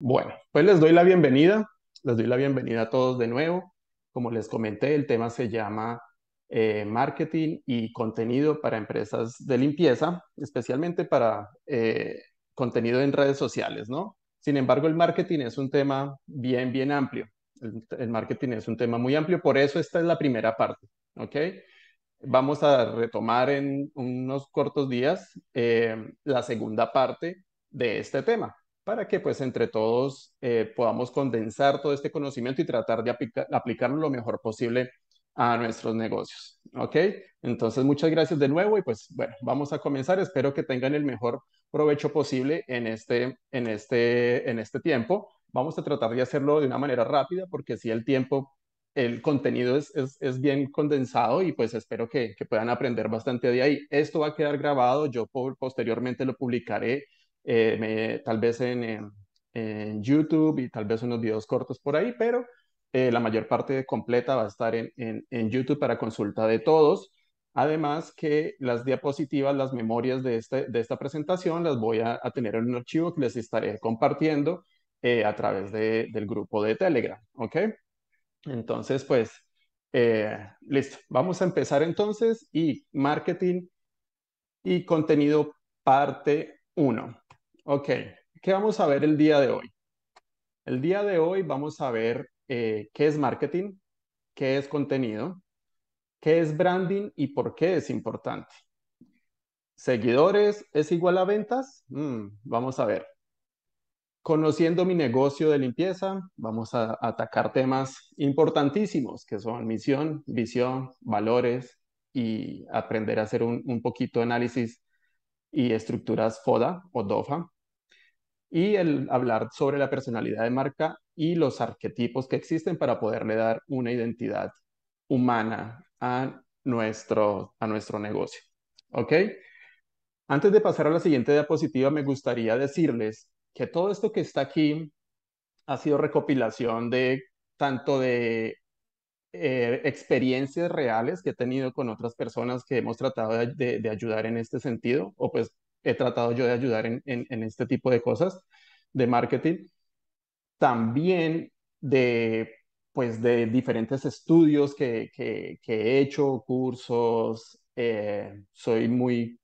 Bueno, pues les doy la bienvenida, les doy la bienvenida a todos de nuevo. Como les comenté, el tema se llama eh, marketing y contenido para empresas de limpieza, especialmente para eh, contenido en redes sociales, ¿no? Sin embargo, el marketing es un tema bien, bien amplio. El, marketing es un tema muy amplio, por eso esta es la primera parte, ¿ok? Vamos a retomar en unos cortos días eh, la segunda parte de este tema, para que pues entre todos eh, podamos condensar todo este conocimiento y tratar de aplicarlo lo mejor posible a nuestros negocios. ¿Ok? Entonces, muchas gracias de nuevo y pues bueno, vamos a comenzar. Espero que tengan el mejor provecho posible en este, en este, en este tiempo. Vamos a tratar de hacerlo de una manera rápida porque si el tiempo, el contenido es, es, bien condensado y pues espero que, puedan aprender bastante de ahí. Esto va a quedar grabado, yo posteriormente lo publicaré eh, tal vez en, YouTube y tal vez unos videos cortos por ahí, pero eh, la mayor parte completa va a estar en, YouTube para consulta de todos. Además que las diapositivas, las memorias de, este, de esta presentación las voy a, tener en un archivo que les estaré compartiendo eh, a través del grupo de Telegram, ¿ok? Entonces, pues, listo. Vamos a empezar entonces y marketing y contenido parte uno. Ok, ¿qué vamos a ver el día de hoy? El día de hoy vamos a ver eh, qué es marketing, qué es contenido, qué es branding y por qué es importante. ¿Seguidores es igual a ventas? Mm, vamos a ver. Conociendo mi negocio de limpieza, vamos a atacar temas importantísimos que son misión, visión, valores y aprender a hacer un, un poquito de análisis y estructuras FODA o DOFA, y el hablar sobre la personalidad de marca y los arquetipos que existen para poderle dar una identidad humana a nuestro, a nuestro negocio. ¿Ok? Antes de pasar a la siguiente diapositiva, me gustaría decirles que todo esto que está aquí ha sido recopilación de tanto de eh, experiencias reales que he tenido con otras personas que hemos tratado de, ayudar en este sentido, o pues he tratado yo de ayudar en, este tipo de cosas de marketing. También de pues de diferentes estudios que, he hecho, cursos, eh, soy muy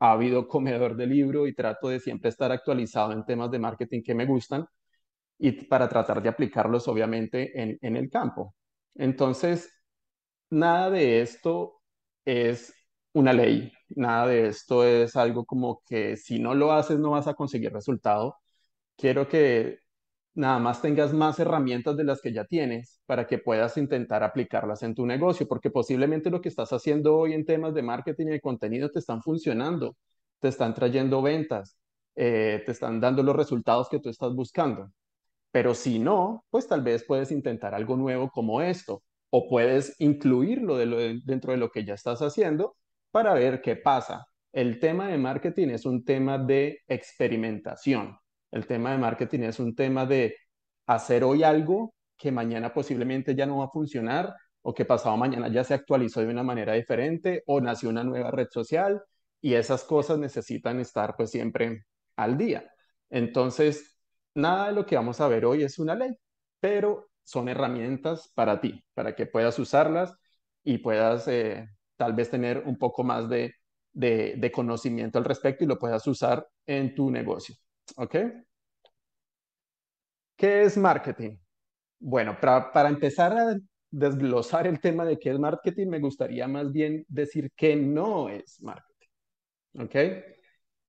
ávido comedor de libro y trato de siempre estar actualizado en temas de marketing que me gustan y para tratar de aplicarlos obviamente en el campo. Entonces, nada de esto es una ley, nada de esto es algo como que si no lo haces no vas a conseguir resultado. Quiero que nada más tengas más herramientas de las que ya tienes para que puedas intentar aplicarlas en tu negocio, porque posiblemente lo que estás haciendo hoy en temas de marketing y de contenido te están funcionando, te están trayendo ventas, eh, te están dando los resultados que tú estás buscando. Pero si no, pues tal vez puedes intentar algo nuevo como esto o puedes incluirlo dentro de lo que ya estás haciendo para ver qué pasa. El tema de marketing es un tema de experimentación. El tema de marketing es un tema de hacer hoy algo que mañana posiblemente ya no va a funcionar o que pasado mañana ya se actualizó de una manera diferente o nació una nueva red social y esas cosas necesitan estar pues siempre al día. Entonces, nada de lo que vamos a ver hoy es una ley, pero son herramientas para ti, para que puedas usarlas y puedas eh, tal vez tener un poco más de, conocimiento al respecto y lo puedas usar en tu negocio. ¿Ok? ¿Qué es marketing? Bueno, para, para empezar a desglosar el tema de qué es marketing, me gustaría más bien decir qué no es marketing. ¿Ok?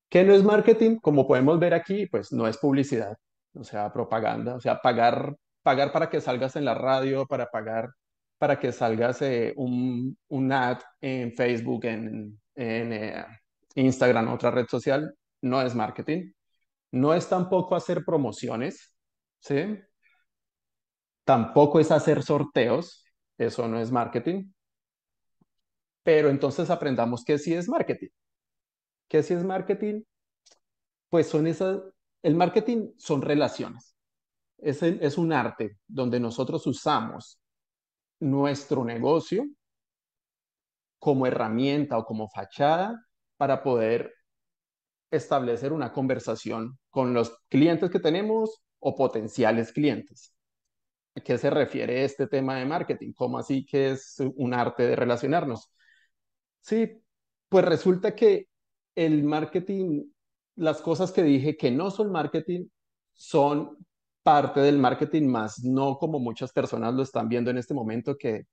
¿Qué no es marketing? Como podemos ver aquí, pues no es publicidad o sea, propaganda, o sea, pagar, pagar para que salgas en la radio, para pagar para que salgas eh, un, ad en Facebook, en, en eh, Instagram, otra red social, no es marketing. No es tampoco hacer promociones, ¿sí? Tampoco es hacer sorteos, eso no es marketing. Pero entonces aprendamos que sí es marketing. ¿Qué sí es marketing? Pues son esas, el marketing son relaciones. Es, un arte donde nosotros usamos nuestro negocio como herramienta o como fachada para poder establecer una conversación con los clientes que tenemos o potenciales clientes. ¿A qué se refiere este tema de marketing? ¿Cómo así que es un arte de relacionarnos? Sí, pues resulta que el marketing las cosas que dije que no son marketing son parte del marketing, más no como muchas personas lo están viendo en este momento que,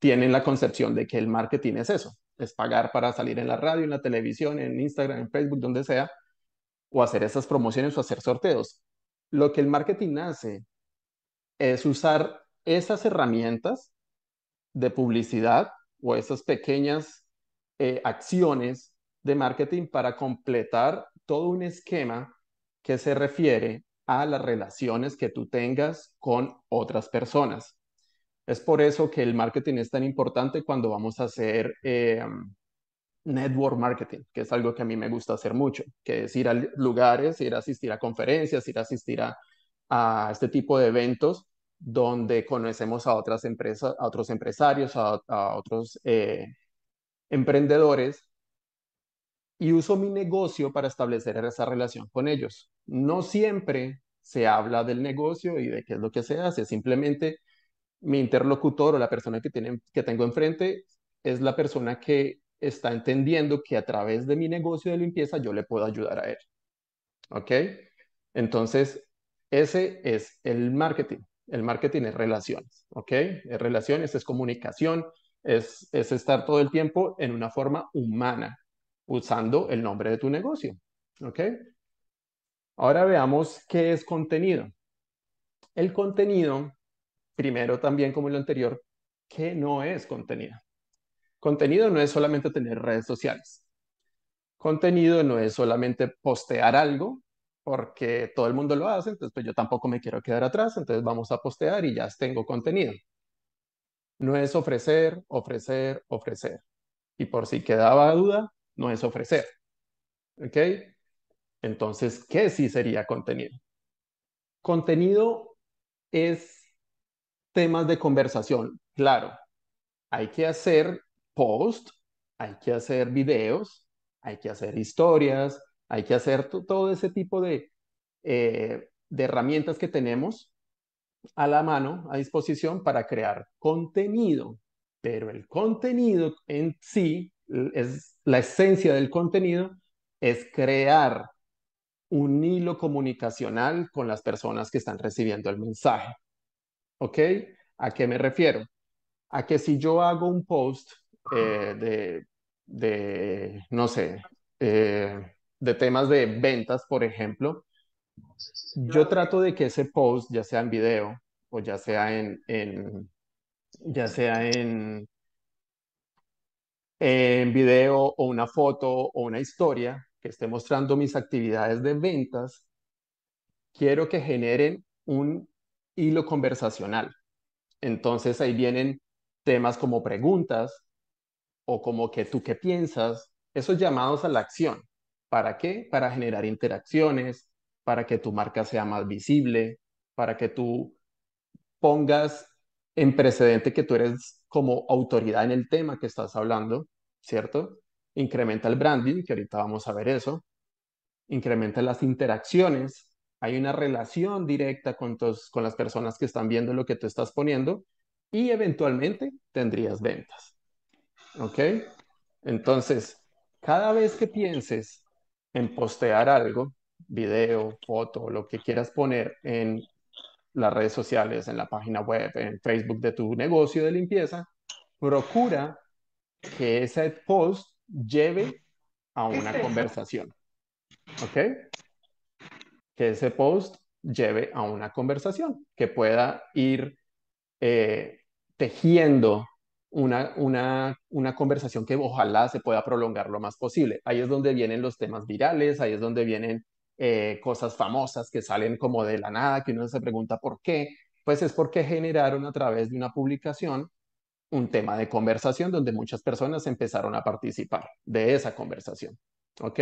tienen la concepción de que el marketing es eso, es pagar para salir en la radio, en la televisión, en Instagram, en Facebook, donde sea, o hacer esas promociones o hacer sorteos. Lo que el marketing hace es usar esas herramientas de publicidad o esas pequeñas eh, acciones de marketing para completar todo un esquema que se refiere a las relaciones que tú tengas con otras personas. Es por eso que el marketing es tan importante cuando vamos a hacer eh, um, network marketing, que es algo que a mí me gusta hacer mucho, que es ir a lugares, ir a asistir a conferencias, ir a asistir a, este tipo de eventos donde conocemos a otras empresas, a otros empresarios, a, otros eh, emprendedores y uso mi negocio para establecer esa relación con ellos. No siempre se habla del negocio y de qué es lo que se hace, simplemente mi interlocutor o la persona que, tiene, que tengo enfrente es la persona que está entendiendo que a través de mi negocio de limpieza yo le puedo ayudar a él. ¿Ok? Entonces, ese es el marketing. El marketing es relaciones, ¿ok? Es relaciones, es comunicación, es, es estar todo el tiempo en una forma humana, usando el nombre de tu negocio. ¿Ok? Ahora veamos qué es contenido. El contenido, primero también como en lo anterior, ¿qué no es contenido? Contenido no es solamente tener redes sociales. Contenido no es solamente postear algo porque todo el mundo lo hace, entonces pues yo tampoco me quiero quedar atrás, entonces vamos a postear y ya tengo contenido. No es ofrecer, ofrecer, ofrecer. Y por si quedaba duda, no es ofrecer. ¿Ok? Entonces, ¿qué sí sería contenido? Contenido es temas de conversación, claro. Hay que hacer post. hay que hacer videos, hay que hacer historias, hay que hacer todo ese tipo de, eh, de herramientas que tenemos a la mano, a disposición para crear contenido. Pero el contenido en sí es la esencia del contenido es crear un hilo comunicacional con las personas que están recibiendo el mensaje. ¿Ok? ¿A qué me refiero? A que si yo hago un post eh, de, de, no sé, eh, de temas de ventas, por ejemplo, yo trato de que ese post, ya sea en video o ya sea en, en ya sea en, en video o una foto o una historia que esté mostrando mis actividades de ventas, quiero que generen un hilo conversacional. Entonces ahí vienen temas como preguntas o como que tú qué piensas, esos llamados a la acción. ¿Para qué? Para generar interacciones, para que tu marca sea más visible, para que tú pongas en precedente que tú eres como autoridad en el tema que estás hablando, ¿cierto? Incrementa el branding, que ahorita vamos a ver eso. Incrementa las interacciones. Hay una relación directa con, con las personas que están viendo lo que tú estás poniendo y eventualmente tendrías ventas. ¿Ok? Entonces, cada vez que pienses en postear algo, video, foto, lo que quieras poner en las redes sociales, en la página web, en Facebook de tu negocio de limpieza, procura que ese post lleve a una conversación. ¿Ok? Que ese post lleve a una conversación, que pueda ir eh, tejiendo una, una, una, conversación que ojalá se pueda prolongar lo más posible. Ahí es donde vienen los temas virales, ahí es donde vienen eh, cosas famosas que salen como de la nada, que uno se pregunta por qué, pues es porque generaron a través de una publicación un tema de conversación donde muchas personas empezaron a participar de esa conversación. ¿Ok?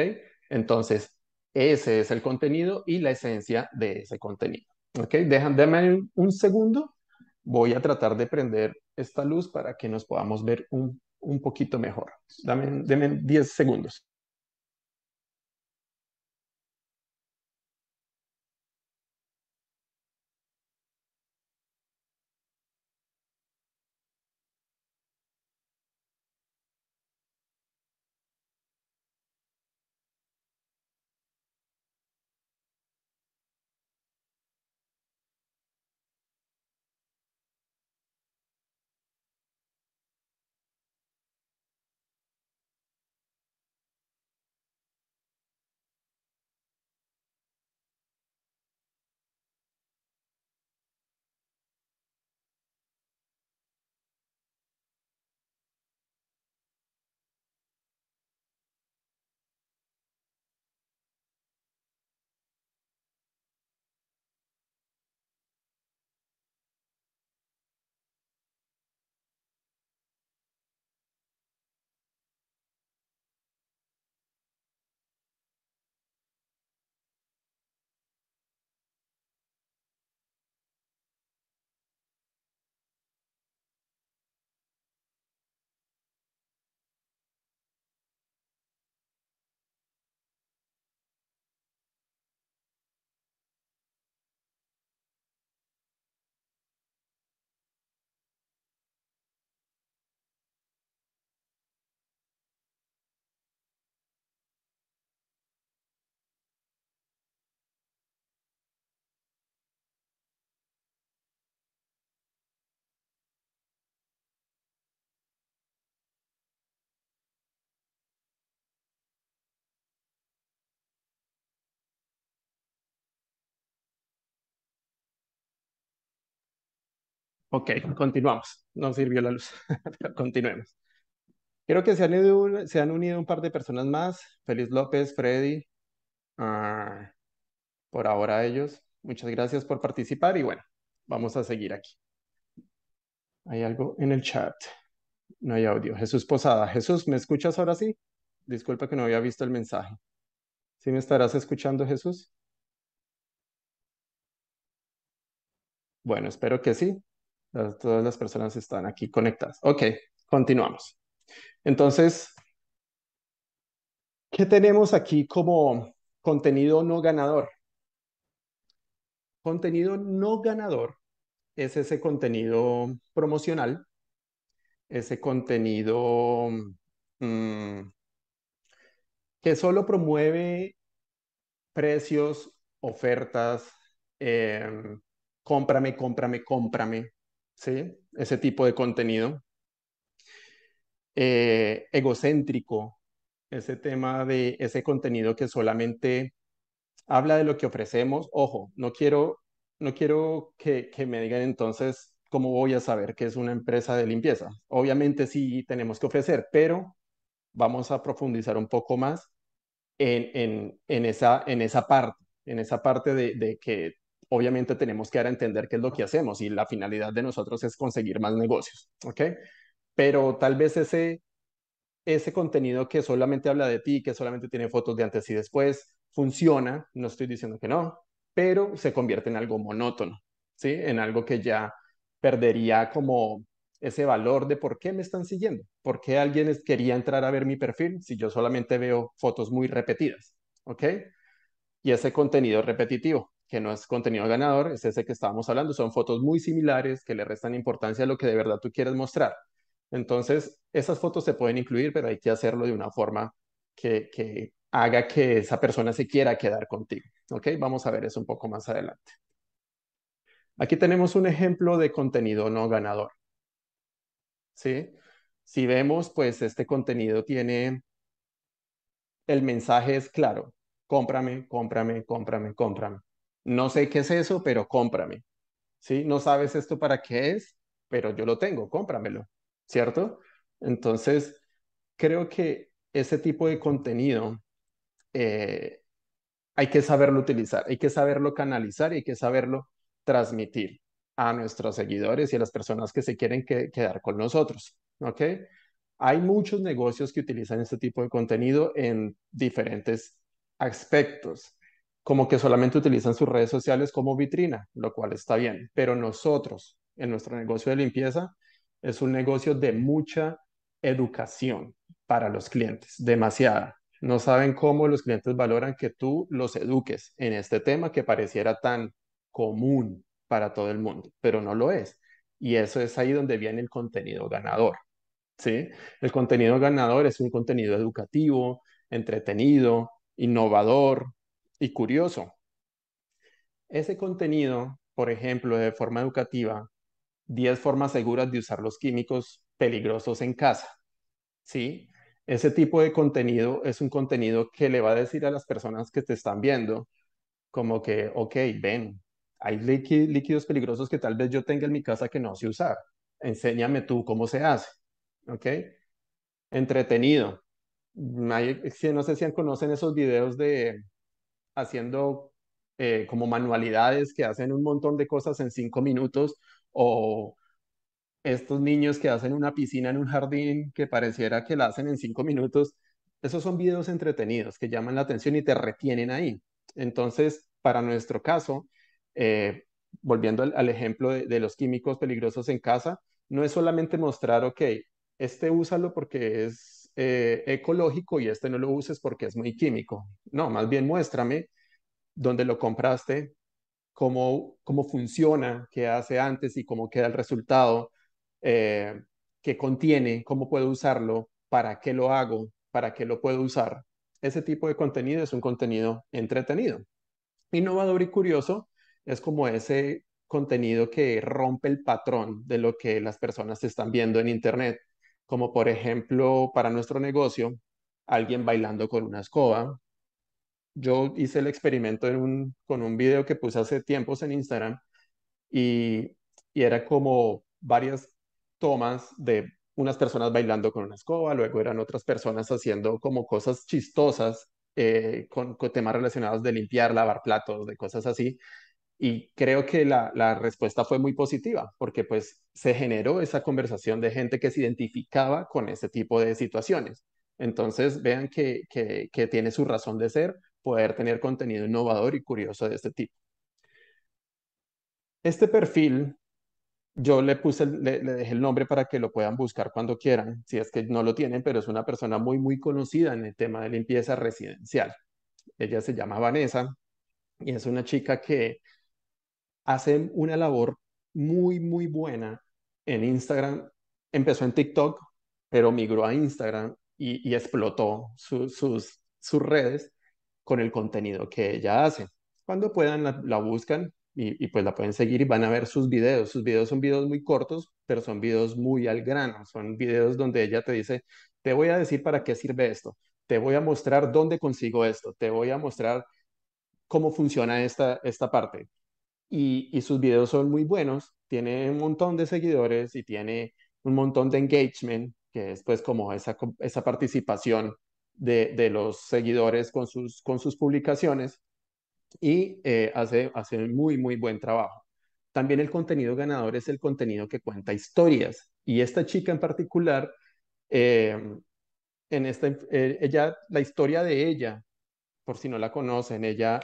Entonces, ese es el contenido y la esencia de ese contenido. ¿Ok? Déjenme un, segundo. Voy a tratar de prender esta luz para que nos podamos ver un, poquito mejor. Dame 10 segundos. Ok, continuamos. No sirvió la luz, continuemos. Creo que se han, unido un par de personas más. Félix López, Freddy. Ah, por ahora ellos. Muchas gracias por participar y bueno, vamos a seguir aquí. Hay algo en el chat. No hay audio. Jesús Posada. Jesús, ¿me escuchas ahora sí? Disculpa que no había visto el mensaje. ¿Sí me estarás escuchando, Jesús? Bueno, espero que sí. Todas las personas están aquí conectadas. Ok, continuamos. Entonces, ¿qué tenemos aquí como contenido no ganador? Contenido no ganador es ese contenido promocional, ese contenido mm, que solo promueve precios, ofertas, em, cómprame, cómprame, cómprame, ¿sí? Ese tipo de contenido. Eh, egocéntrico, ese tema de ese contenido que solamente habla de lo que ofrecemos. Ojo, no quiero, no quiero que, que me digan entonces cómo voy a saber que es una empresa de limpieza. Obviamente sí tenemos que ofrecer, pero vamos a profundizar un poco más en, en, en esa, en esa parte, en esa parte de, de que obviamente tenemos que dar entender qué es lo que hacemos y la finalidad de nosotros es conseguir más negocios, ¿ok? Pero tal vez ese, ese contenido que solamente habla de ti, que solamente tiene fotos de antes y después, funciona, no estoy diciendo que no, pero se convierte en algo monótono, ¿sí? En algo que ya perdería como ese valor de por qué me están siguiendo, por qué alguien quería entrar a ver mi perfil si yo solamente veo fotos muy repetidas, ¿ok? Y ese contenido repetitivo, que no es contenido ganador, es ese que estábamos hablando, son fotos muy similares que le restan importancia a lo que de verdad tú quieres mostrar. Entonces, esas fotos se pueden incluir, pero hay que hacerlo de una forma que, haga que esa persona se quiera quedar contigo. ¿Ok? Vamos a ver eso un poco más adelante. Aquí tenemos un ejemplo de contenido no ganador. ¿Sí? Si vemos, pues este contenido tiene, el mensaje es claro, cómprame, cómprame, cómprame, cómprame no sé qué es eso, pero cómprame. ¿Sí? No sabes esto para qué es, pero yo lo tengo, cómpramelo, ¿cierto? Entonces, creo que ese tipo de contenido eh, hay que saberlo utilizar, hay que saberlo canalizar y hay que saberlo transmitir a nuestros seguidores y a las personas que se quieren quedar con nosotros, ¿ok? Hay muchos negocios que utilizan este tipo de contenido en diferentes aspectos como que solamente utilizan sus redes sociales como vitrina, lo cual está bien, pero nosotros, en nuestro negocio de limpieza, es un negocio de mucha educación para los clientes, demasiada. No saben cómo los clientes valoran que tú los eduques en este tema que pareciera tan común para todo el mundo, pero no lo es. Y eso es ahí donde viene el contenido ganador. ¿sí? El contenido ganador es un contenido educativo, entretenido, innovador, y curioso. Ese contenido, por ejemplo, de forma educativa, 10 formas seguras de usar los químicos peligrosos en casa. ¿Sí? Ese tipo de contenido es un contenido que le va a decir a las personas que te están viendo, como que, ok, ven, hay líquidos peligrosos que tal vez yo tenga en mi casa que no sé usar. Enséñame tú cómo se hace. ¿Ok? Entretenido. no sé si conocen esos videos de, haciendo eh, como manualidades que hacen un montón de cosas en cinco minutos o estos niños que hacen una piscina en un jardín que pareciera que la hacen en cinco minutos. Esos son videos entretenidos que llaman la atención y te retienen ahí. Entonces, para nuestro caso, eh, volviendo al, ejemplo de, de, los químicos peligrosos en casa, no es solamente mostrar, ok, este úsalo porque es eh, ecológico y este no lo uses porque es muy químico. No, más bien muéstrame dónde lo compraste, cómo, cómo funciona, qué hace antes y cómo queda el resultado, eh, qué contiene, cómo puedo usarlo, para qué lo hago, para qué lo puedo usar. Ese tipo de contenido es un contenido entretenido. Innovador y curioso es como ese contenido que rompe el patrón de lo que las personas están viendo en Internet como por ejemplo para nuestro negocio, alguien bailando con una escoba. Yo hice el experimento con un video que puse hace tiempos en Instagram y, era como varias tomas de unas personas bailando con una escoba, luego eran otras personas haciendo como cosas chistosas eh, con, temas relacionados de limpiar, lavar platos, de cosas así. Y creo que la, la, respuesta fue muy positiva, porque pues se generó esa conversación de gente que se identificaba con ese tipo de situaciones. Entonces vean que, que, tiene su razón de ser poder tener contenido innovador y curioso de este tipo. Este perfil, yo le puse, le, le dejé el nombre para que lo puedan buscar cuando quieran, si es que no lo tienen, pero es una persona muy, muy conocida en el tema de limpieza residencial. Ella se llama Vanessa y es una chica que hacen una labor muy, muy buena en Instagram. Empezó en TikTok, pero migró a Instagram y, explotó sus, sus redes con el contenido que ella hace. Cuando puedan, la, buscan y, pues la pueden seguir y van a ver sus videos. Sus videos son videos muy cortos, pero son videos muy al grano. Son videos donde ella te dice, te voy a decir para qué sirve esto, te voy a mostrar dónde consigo esto, te voy a mostrar cómo funciona esta, esta parte, y, sus videos son muy buenos, tiene un montón de seguidores y tiene un montón de engagement, que es pues como esa, esa participación de, los seguidores con sus, con sus publicaciones y eh, hace, hace muy, muy buen trabajo. También el contenido ganador es el contenido que cuenta historias y esta chica en particular, em, en esta, eh, ella, la historia de ella, por si no la conocen, ella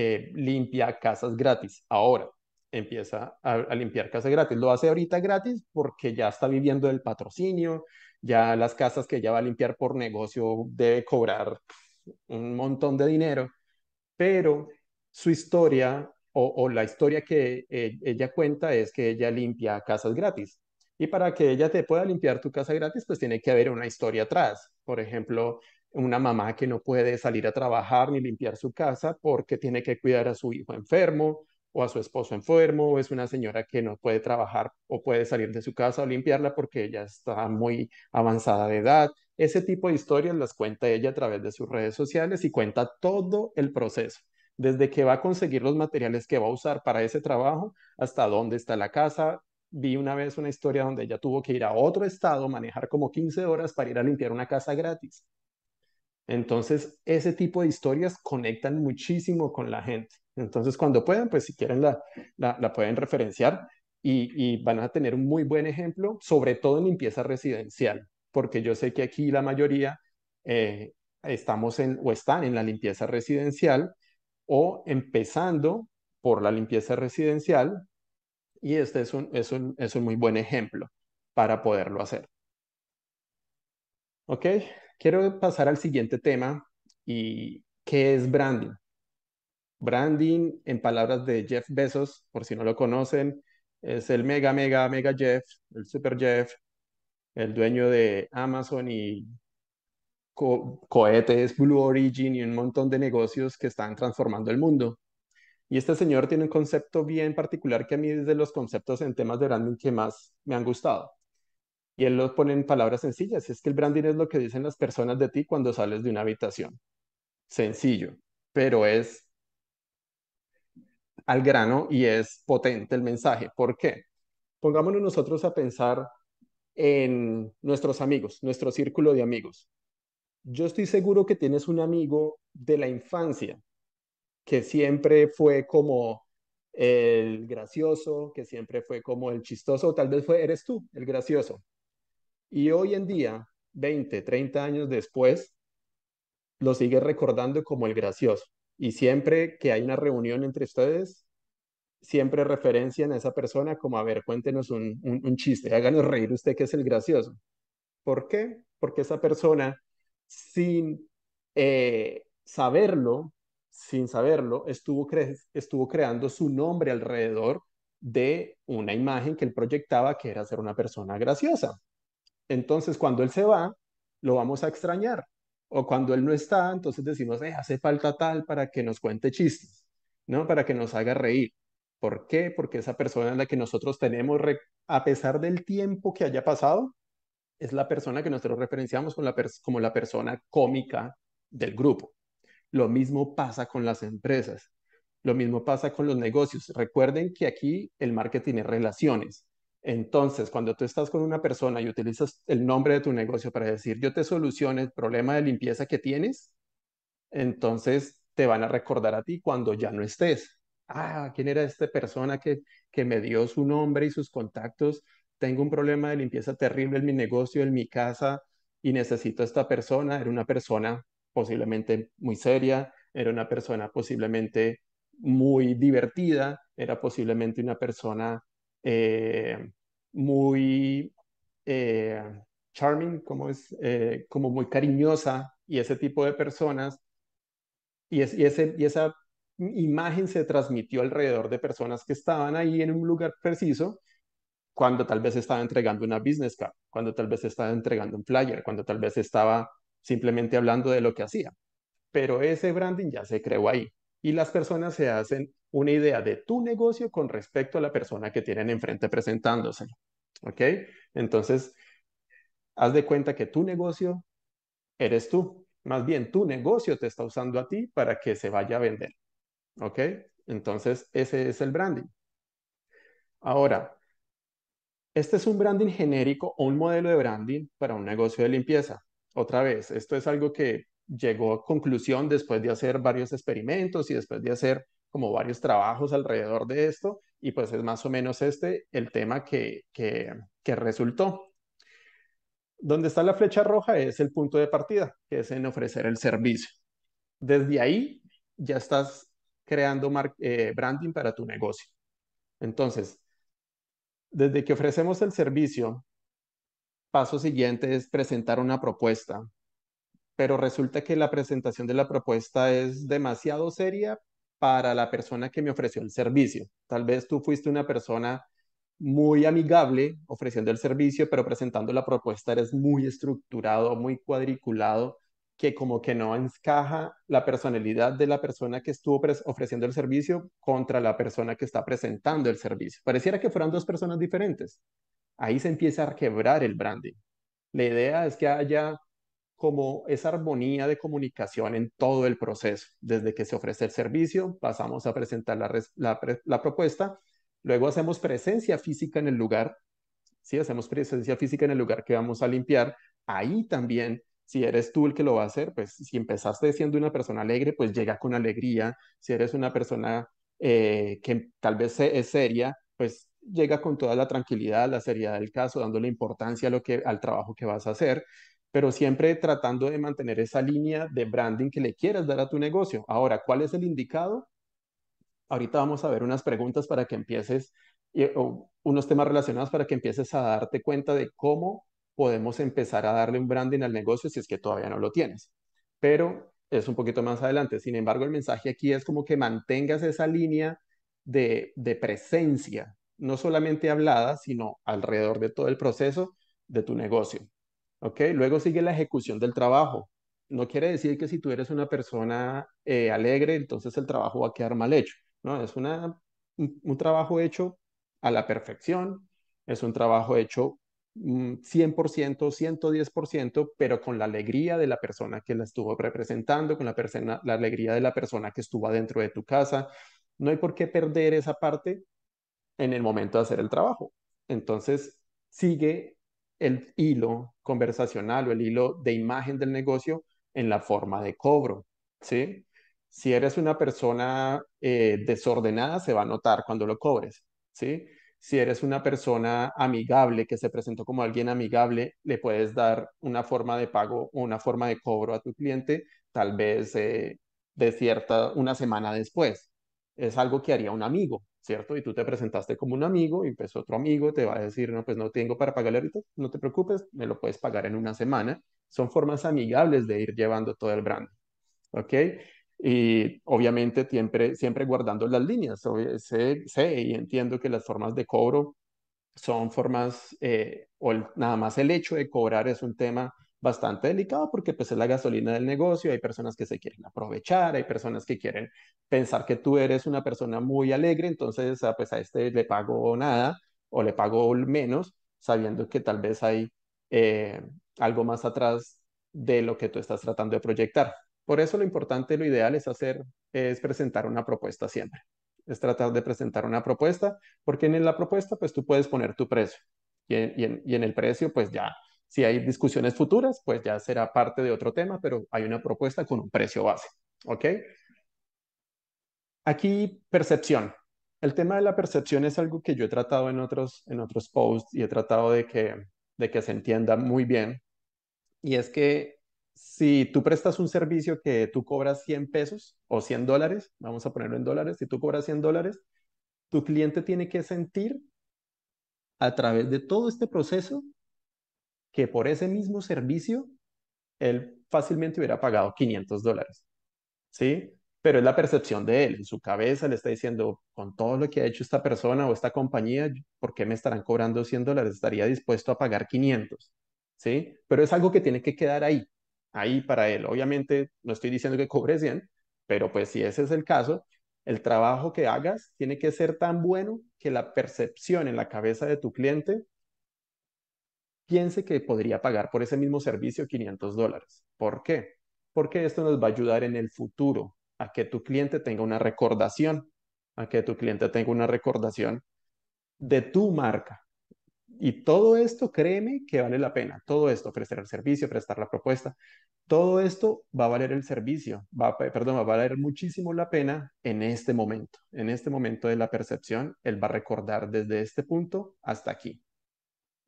eh, limpia casas gratis. Ahora empieza a, limpiar casas gratis. Lo hace ahorita gratis porque ya está viviendo el patrocinio, ya las casas que ella va a limpiar por negocio debe cobrar un montón de dinero, pero su historia o, la historia que e, ella cuenta es que ella limpia casas gratis. Y para que ella te pueda limpiar tu casa gratis, pues tiene que haber una historia atrás. Por ejemplo, una mamá que no puede salir a trabajar ni limpiar su casa porque tiene que cuidar a su hijo enfermo o a su esposo enfermo, o es una señora que no puede trabajar o puede salir de su casa o limpiarla porque ella está muy avanzada de edad. Ese tipo de historias las cuenta ella a través de sus redes sociales y cuenta todo el proceso, desde que va a conseguir los materiales que va a usar para ese trabajo hasta dónde está la casa, vi una vez una historia donde ella tuvo que ir a otro estado, manejar como 15 horas para ir a limpiar una casa gratis. Entonces, ese tipo de historias conectan muchísimo con la gente. Entonces, cuando puedan, pues si quieren, la, pueden referenciar y, van a tener un muy buen ejemplo, sobre todo en limpieza residencial, porque yo sé que aquí la mayoría eh, estamos en o están en la limpieza residencial o empezando por la limpieza residencial y este es un, es un muy buen ejemplo para poderlo hacer. ¿Ok? Quiero pasar al siguiente tema y qué es branding. Branding, en palabras de Jeff Bezos, por si no lo conocen, es el mega, mega, mega Jeff, el super Jeff, el dueño de Amazon y cohetes, Blue Origin y un montón de negocios que están transformando el mundo. Y este señor tiene un concepto bien particular que a mí es de los conceptos en temas de branding que más me han gustado. Y él lo pone en palabras sencillas. Es que el branding es lo que dicen las personas de ti cuando sales de una habitación. Sencillo, pero es al grano y es potente el mensaje. ¿Por qué? Pongámonos nosotros a pensar en nuestros amigos, nuestro círculo de amigos. Yo estoy seguro que tienes un amigo de la infancia que siempre fue como el gracioso, que siempre fue como el chistoso, o tal vez fue, eres tú, el gracioso. Y hoy en día, 20, 30 años después, lo sigue recordando como el gracioso. Y siempre que hay una reunión entre ustedes, siempre referencian a esa persona como, a ver, cuéntenos un, chiste, háganos reír usted que es el gracioso. ¿Por qué? Porque esa persona, sin eh, saberlo, sin saberlo, estuvo creando su nombre alrededor de una imagen que él proyectaba que era ser una persona graciosa. Entonces, cuando él se va, lo vamos a extrañar. O cuando él no está, entonces decimos, eh, hace falta tal para que nos cuente chistes, ¿no? Para que nos haga reír. ¿Por qué? Porque esa persona en la que nosotros tenemos, a pesar del tiempo que haya pasado, es la persona que nosotros referenciamos como la persona cómica del grupo. Lo mismo pasa con las empresas. Lo mismo pasa con los negocios. Recuerden que aquí el marketing es relaciones. Entonces, cuando tú estás con una persona y utilizas el nombre de tu negocio para decir, yo te soluciono el problema de limpieza que tienes, entonces te van a recordar a ti cuando ya no estés. Ah, ¿quién era esta persona que, que me dio su nombre y sus contactos? Tengo un problema de limpieza terrible en mi negocio, en mi casa, y necesito a esta persona. Era una persona posiblemente muy seria, era una persona posiblemente muy divertida, era posiblemente una persona eh, muy eh, charming, como, es, eh, como muy cariñosa y ese tipo de personas. Y, y, ese, y esa imagen se transmitió alrededor de personas que estaban ahí en un lugar preciso cuando tal vez estaba entregando una business card, cuando tal vez estaba entregando un flyer, cuando tal vez estaba simplemente hablando de lo que hacía. Pero ese branding ya se creó ahí y las personas se hacen una idea de tu negocio con respecto a la persona que tienen enfrente presentándose. ¿Ok? Entonces, haz de cuenta que tu negocio eres tú. Más bien, tu negocio te está usando a ti para que se vaya a vender. ¿Ok? Entonces, ese es el branding. Ahora, este es un branding genérico o un modelo de branding para un negocio de limpieza. Otra vez, esto es algo que llegó a conclusión después de hacer varios experimentos y después de hacer como varios trabajos alrededor de esto y pues es más o menos este el tema que, que, resultó. Donde está la flecha roja es el punto de partida, que es en ofrecer el servicio. Desde ahí ya estás creando eh, branding para tu negocio. Entonces, desde que ofrecemos el servicio, paso siguiente es presentar una propuesta, pero resulta que la presentación de la propuesta es demasiado seria para la persona que me ofreció el servicio. Tal vez tú fuiste una persona muy amigable ofreciendo el servicio, pero presentando la propuesta eres muy estructurado, muy cuadriculado, que como que no encaja la personalidad de la persona que estuvo ofreciendo el servicio contra la persona que está presentando el servicio. Pareciera que fueran dos personas diferentes. Ahí se empieza a quebrar el branding. La idea es que haya como esa armonía de comunicación en todo el proceso. Desde que se ofrece el servicio, pasamos a presentar la, propuesta, luego hacemos presencia física en el lugar, si hacemos presencia física en el lugar que vamos a limpiar, ahí también, si eres tú el que lo va a hacer, pues si empezaste siendo una persona alegre, pues llega con alegría, si eres una persona eh, que tal vez es seria, pues llega con toda la tranquilidad, la seriedad del caso, dándole importancia a lo que, al trabajo que vas a hacer, pero siempre tratando de mantener esa línea de branding que le quieras dar a tu negocio. Ahora, ¿cuál es el indicado? Ahorita vamos a ver unas preguntas para que empieces, eh, unos temas relacionados para que empieces a darte cuenta de cómo podemos empezar a darle un branding al negocio si es que todavía no lo tienes. Pero es un poquito más adelante. Sin embargo, el mensaje aquí es como que mantengas esa línea de, de presencia, no solamente hablada, sino alrededor de todo el proceso de tu negocio. ¿Ok? Luego sigue la ejecución del trabajo. No quiere decir que si tú eres una persona eh, alegre, entonces el trabajo va a quedar mal hecho. No, es un, trabajo hecho a la perfección, es un trabajo hecho 100%, mm, 110%, pero con la alegría de la persona que la estuvo representando, con la, la alegría de la persona que estuvo dentro de tu casa. No hay por qué perder esa parte en el momento de hacer el trabajo. Entonces, sigue el hilo conversacional o el hilo de imagen del negocio en la forma de cobro, Si eres una persona eh, desordenada, se va a notar cuando lo cobres, ¿sí? Si eres una persona amigable, que se presentó como alguien amigable, le puedes dar una forma de pago o una forma de cobro a tu cliente, tal vez eh, de cierta, una semana después. Es algo que haría un amigo, ¿cierto? Y tú te presentaste como un amigo y pues otro amigo te va a decir, no, pues no tengo para pagar ahorita, no te preocupes, me lo puedes pagar en una semana. Son formas amigables de ir llevando todo el brand, ¿ok? Y obviamente siempre, siempre guardando las líneas. Sé, y entiendo que las formas de cobro son formas, eh, o nada más el hecho de cobrar es un tema bastante delicado porque pues es la gasolina del negocio, hay personas que se quieren aprovechar, hay personas que quieren pensar que tú eres una persona muy alegre, entonces ah, pues a este le pago nada o le pago menos, sabiendo que tal vez hay eh, algo más atrás de lo que tú estás tratando de proyectar. Por eso lo importante, lo ideal es hacer, es presentar una propuesta siempre. Es tratar de presentar una propuesta, porque en la propuesta pues tú puedes poner tu precio y y en el precio pues ya si hay discusiones futuras, pues ya será parte de otro tema, pero hay una propuesta con un precio base. ¿Ok? Aquí, percepción. El tema de la percepción es algo que yo he tratado en otros, en otros posts y he tratado de que, de que se entienda muy bien. Y es que si tú prestas un servicio que tú cobras 100 pesos o 100 dólares, vamos a ponerlo en dólares, si tú cobras 100 dólares, tu cliente tiene que sentir a través de todo este proceso que por ese mismo servicio él fácilmente hubiera pagado 500 dólares. ¿Sí? Pero es la percepción de él. En su cabeza le está diciendo, con todo lo que ha hecho esta persona o esta compañía, ¿por qué me estarán cobrando 100 dólares? Estaría dispuesto a pagar 500. ¿Sí? Pero es algo que tiene que quedar ahí, ahí para él. Obviamente, no estoy diciendo que cobre 100, pero pues si ese es el caso, el trabajo que hagas tiene que ser tan bueno que la percepción en la cabeza de tu cliente piense que podría pagar por ese mismo servicio 500 dólares. ¿Por qué? Porque esto nos va a ayudar en el futuro a que tu cliente tenga una recordación, a que tu cliente tenga una recordación de tu marca. Y todo esto, créeme que vale la pena. Todo esto, ofrecer el servicio, prestar la propuesta, todo esto va a valer el servicio, perdón, va a valer muchísimo la pena en este momento. En este momento de la percepción, él va a recordar desde este punto hasta aquí.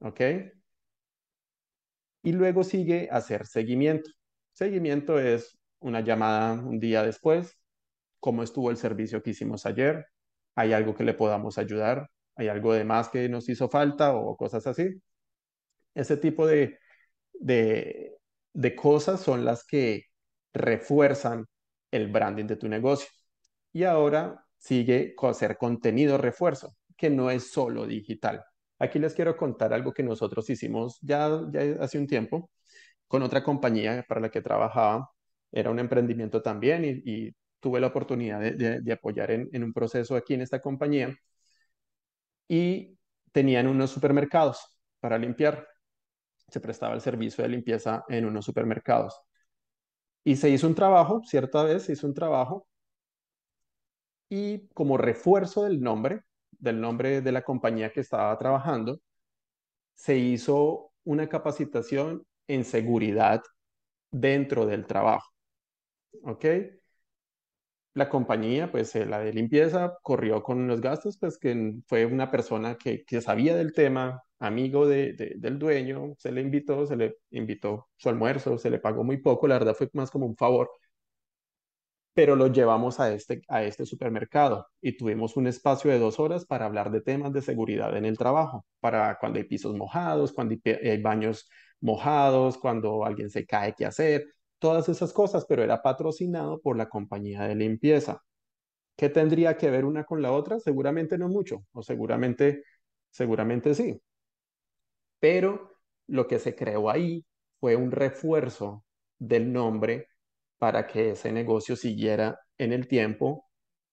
¿Ok? Y luego sigue hacer seguimiento. Seguimiento es una llamada un día después, cómo estuvo el servicio que hicimos ayer, hay algo que le podamos ayudar, hay algo de más que nos hizo falta o cosas así. Ese tipo de, de, de cosas son las que refuerzan el branding de tu negocio. Y ahora sigue hacer contenido refuerzo, que no es solo digital. Aquí les quiero contar algo que nosotros hicimos ya, hace un tiempo con otra compañía para la que trabajaba. Era un emprendimiento también y, tuve la oportunidad de, apoyar en un proceso aquí en esta compañía. Y tenían unos supermercados para limpiar. Se prestaba el servicio de limpieza en unos supermercados. Y se hizo un trabajo, cierta vez se hizo un trabajo, y como refuerzo del nombre, del nombre de la compañía que estaba trabajando, se hizo una capacitación en seguridad dentro del trabajo. ¿Ok? La compañía, pues eh, la de limpieza, corrió con los gastos, pues que fue una persona que, que sabía del tema, amigo del dueño, se le invitó, se le invitó su almuerzo, se le pagó muy poco, la verdad fue más como un favor, pero lo llevamos este, a este, supermercado y tuvimos un espacio de dos horas para hablar de temas de seguridad en el trabajo, para cuando hay pisos mojados, cuando hay, eh, baños mojados, cuando alguien se cae, qué hacer, todas esas cosas, pero era patrocinado por la compañía de limpieza. ¿Qué tendría que ver una con la otra? Seguramente no mucho, o seguramente, seguramente sí. Pero lo que se creó ahí fue un refuerzo del nombre para que ese negocio siguiera en el tiempo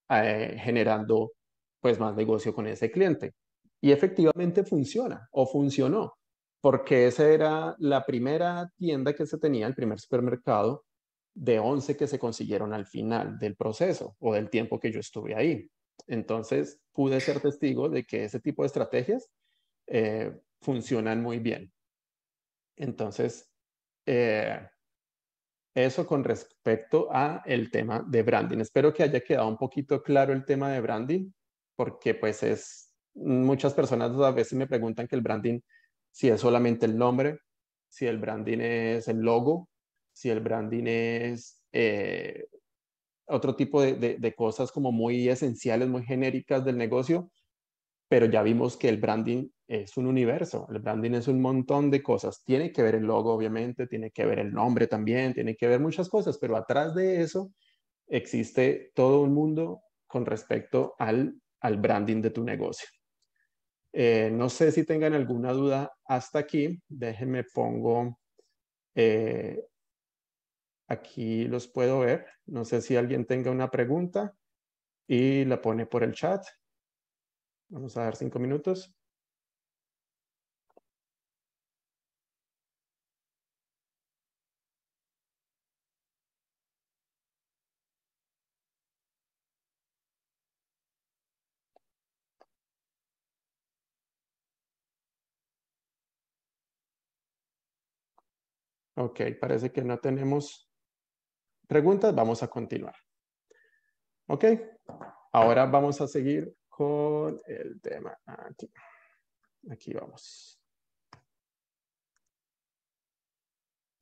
eh, generando pues más negocio con ese cliente. Y efectivamente funciona o funcionó, porque esa era la primera tienda que se tenía, el primer supermercado de 11 que se consiguieron al final del proceso o del tiempo que yo estuve ahí. Entonces pude ser testigo de que ese tipo de estrategias eh, funcionan muy bien. Entonces, eh, eso con respecto a el tema de branding. Espero que haya quedado un poquito claro el tema de branding, porque pues es, muchas personas a veces me preguntan que el branding, si es solamente el nombre, si el branding es el logo, si el branding es eh, otro tipo de, cosas como muy esenciales, muy genéricas del negocio, pero ya vimos que el branding es un universo, el branding es un montón de cosas. Tiene que ver el logo, obviamente, tiene que ver el nombre también, tiene que ver muchas cosas, pero atrás de eso existe todo un mundo con respecto al, branding de tu negocio. Eh, no sé si tengan alguna duda hasta aquí. Déjenme pongo, eh, aquí los puedo ver. No sé si alguien tenga una pregunta y la pone por el chat Vamos a dar cinco minutos. Ok, parece que no tenemos preguntas. Vamos a continuar. Ok, ahora vamos a seguir con el tema aquí. Aquí vamos.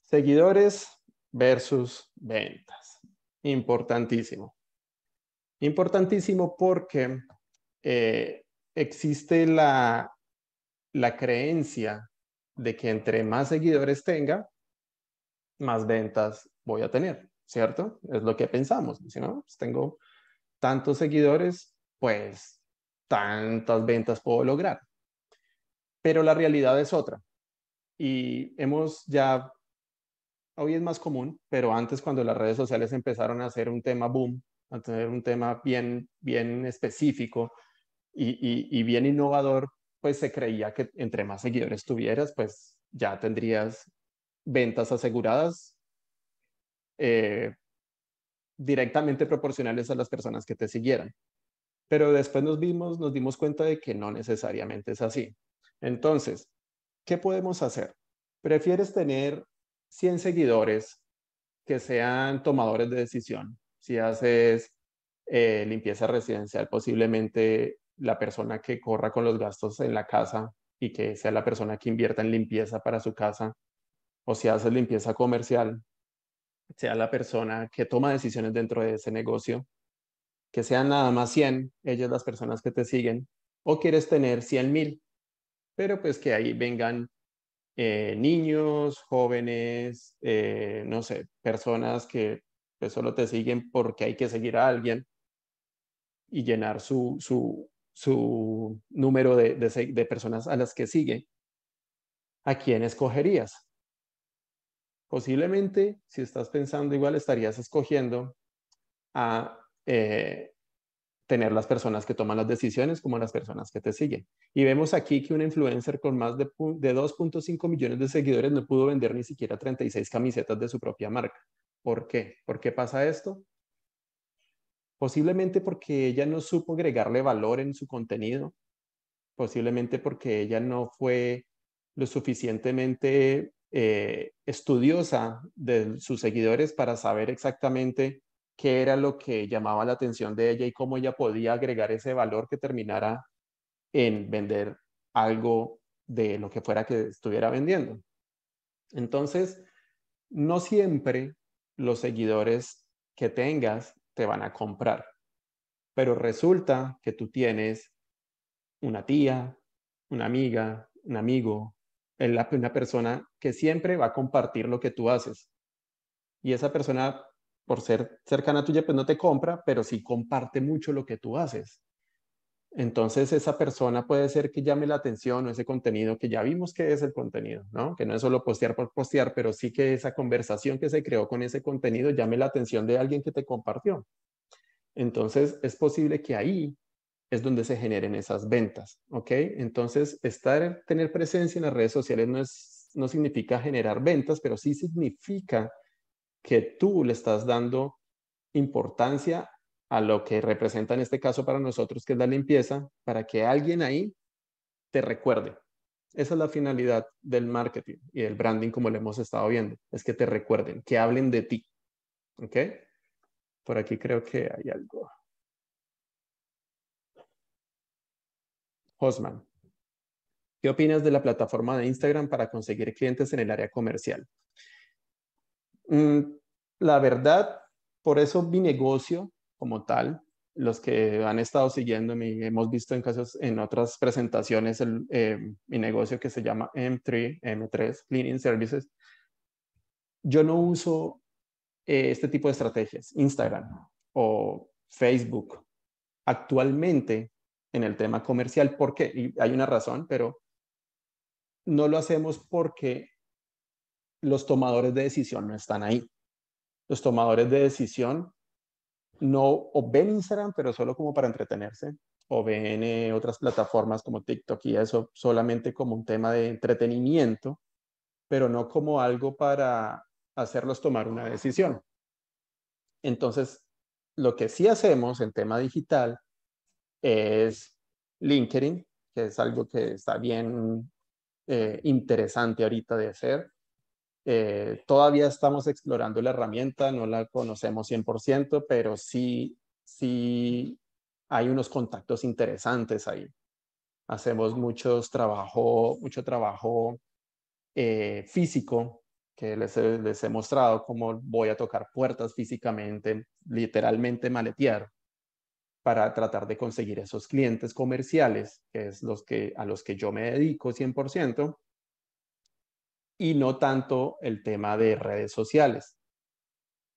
Seguidores versus ventas. Importantísimo. Importantísimo porque eh, existe la, la creencia de que entre más seguidores tenga, más ventas voy a tener, ¿cierto? Es lo que pensamos. Si no, pues tengo tantos seguidores, pues tantas ventas puedo lograr. Pero la realidad es otra. Y hemos ya, hoy es más común, pero antes cuando las redes sociales empezaron a ser un tema boom, a tener un tema bien, bien específico y, bien innovador, pues se creía que entre más seguidores tuvieras, pues ya tendrías ventas aseguradas eh, directamente proporcionales a las personas que te siguieran pero después nos vimos, nos dimos cuenta de que no necesariamente es así. Entonces, ¿qué podemos hacer? ¿Prefieres tener 100 seguidores que sean tomadores de decisión? Si haces eh, limpieza residencial, posiblemente la persona que corra con los gastos en la casa y que sea la persona que invierta en limpieza para su casa, o si haces limpieza comercial, sea la persona que toma decisiones dentro de ese negocio que sean nada más 100 ellas las personas que te siguen, o quieres tener 100 mil, pero pues que ahí vengan eh, niños, jóvenes, eh, no sé, personas que pues, solo te siguen porque hay que seguir a alguien y llenar su, su, su número de, de personas a las que sigue, ¿a quién escogerías? Posiblemente, si estás pensando igual, estarías escogiendo a eh, tener las personas que toman las decisiones como las personas que te siguen. Y vemos aquí que un influencer con más de, de 2.5 millones de seguidores no pudo vender ni siquiera 36 camisetas de su propia marca. ¿Por qué? ¿Por qué pasa esto? Posiblemente porque ella no supo agregarle valor en su contenido, posiblemente porque ella no fue lo suficientemente eh, estudiosa de sus seguidores para saber exactamente qué era lo que llamaba la atención de ella y cómo ella podía agregar ese valor que terminara en vender algo de lo que fuera que estuviera vendiendo. Entonces, no siempre los seguidores que tengas te van a comprar, pero resulta que tú tienes una tía, una amiga, un amigo, una persona que siempre va a compartir lo que tú haces. Y esa persona por ser cercana a tuya, pues no te compra, pero sí comparte mucho lo que tú haces. Entonces esa persona puede ser que llame la atención o ese contenido que ya vimos que es el contenido, ¿no? Que no es solo postear por postear, pero sí que esa conversación que se creó con ese contenido llame la atención de alguien que te compartió. Entonces es posible que ahí es donde se generen esas ventas, ¿ok? Entonces estar, tener presencia en las redes sociales no, es, no significa generar ventas, pero sí significa que tú le estás dando importancia a lo que representa en este caso para nosotros, que es la limpieza, para que alguien ahí te recuerde. Esa es la finalidad del marketing y del branding, como lo hemos estado viendo, es que te recuerden, que hablen de ti. ¿Ok? Por aquí creo que hay algo. Hosman, ¿qué opinas de la plataforma de Instagram para conseguir clientes en el área comercial? Mm, la verdad, por eso mi negocio como tal, los que han estado siguiendo y hemos visto en casos en otras presentaciones eh, mi negocio que se llama M3, M3 Cleaning Services, yo no uso eh, este tipo de estrategias, Instagram o Facebook, actualmente en el tema comercial. ¿Por qué? hay una razón, pero no lo hacemos porque los tomadores de decisión no están ahí. Los tomadores de decisión no ven Instagram, pero solo como para entretenerse, o ven eh, otras plataformas como TikTok y eso solamente como un tema de entretenimiento, pero no como algo para hacerlos tomar una decisión. Entonces, lo que sí hacemos en tema digital es LinkedIn, que es algo que está bien eh, interesante ahorita de hacer. Eh, todavía estamos explorando la herramienta, no la conocemos 100%, pero sí, sí hay unos contactos interesantes ahí. Hacemos muchos trabajo, mucho trabajo eh, físico que les he, mostrado cómo voy a tocar puertas físicamente, literalmente maletear para tratar de conseguir esos clientes comerciales, que es los que, a los que yo me dedico 100%, y no tanto el tema de redes sociales.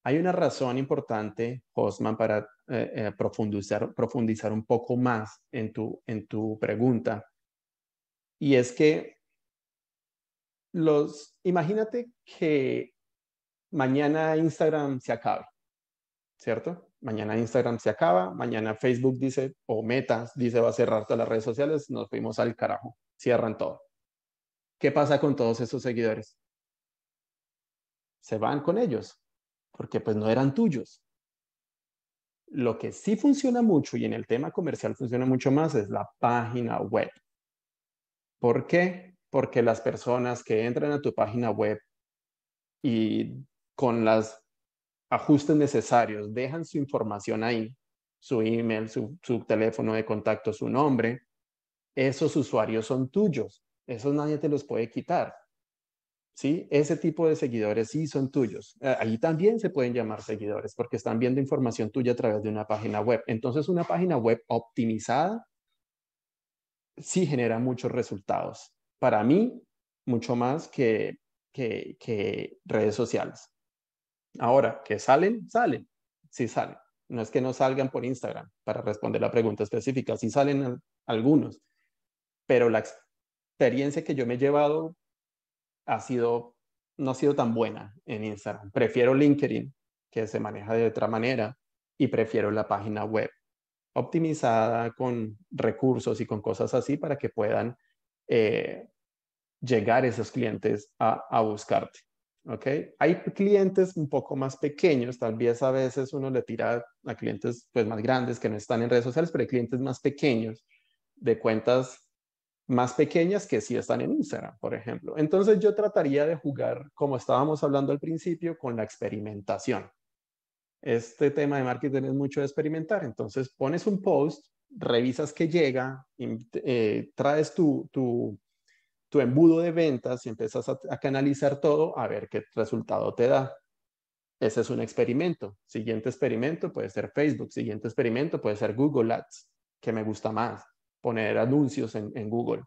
Hay una razón importante, Hosman, para eh, eh, profundizar, profundizar un poco más en tu, en tu pregunta. Y es que los, imagínate que mañana Instagram se acaba, ¿cierto? Mañana Instagram se acaba, mañana Facebook dice, o Metas dice, va a cerrar todas las redes sociales, nos fuimos al carajo, cierran todo. ¿Qué pasa con todos esos seguidores? Se van con ellos, porque pues no eran tuyos. Lo que sí funciona mucho y en el tema comercial funciona mucho más es la página web. ¿Por qué? Porque las personas que entran a tu página web y con los ajustes necesarios dejan su información ahí, su email, su, su teléfono de contacto, su nombre, esos usuarios son tuyos. Esos nadie te los puede quitar. ¿Sí? Ese tipo de seguidores sí son tuyos. Eh, ahí también se pueden llamar seguidores porque están viendo información tuya a través de una página web. Entonces, una página web optimizada sí genera muchos resultados. Para mí, mucho más que, que, redes sociales. Ahora, que salen, salen. Sí salen. No es que no salgan por Instagram para responder la pregunta específica. Sí salen algunos. Pero la, experiencia que yo me he llevado ha sido, no ha sido tan buena en Instagram. Prefiero LinkedIn, que se maneja de otra manera, y prefiero la página web optimizada con recursos y con cosas así para que puedan eh, llegar esos clientes a, buscarte. Okay. Hay clientes un poco más pequeños, tal vez a veces uno le tira a clientes pues más grandes que no están en redes sociales, pero hay clientes más pequeños de cuentas más pequeñas que si están en Instagram, por ejemplo. Entonces yo trataría de jugar, como estábamos hablando al principio, con la experimentación. Este tema de marketing es mucho de experimentar, entonces pones un post, revisas que llega, eh, traes tu, tu, embudo de ventas y empiezas a, a canalizar todo a ver qué resultado te da. Ese es un experimento. Siguiente experimento puede ser Facebook, siguiente experimento puede ser Google Ads, que me gusta más poner anuncios en, Google.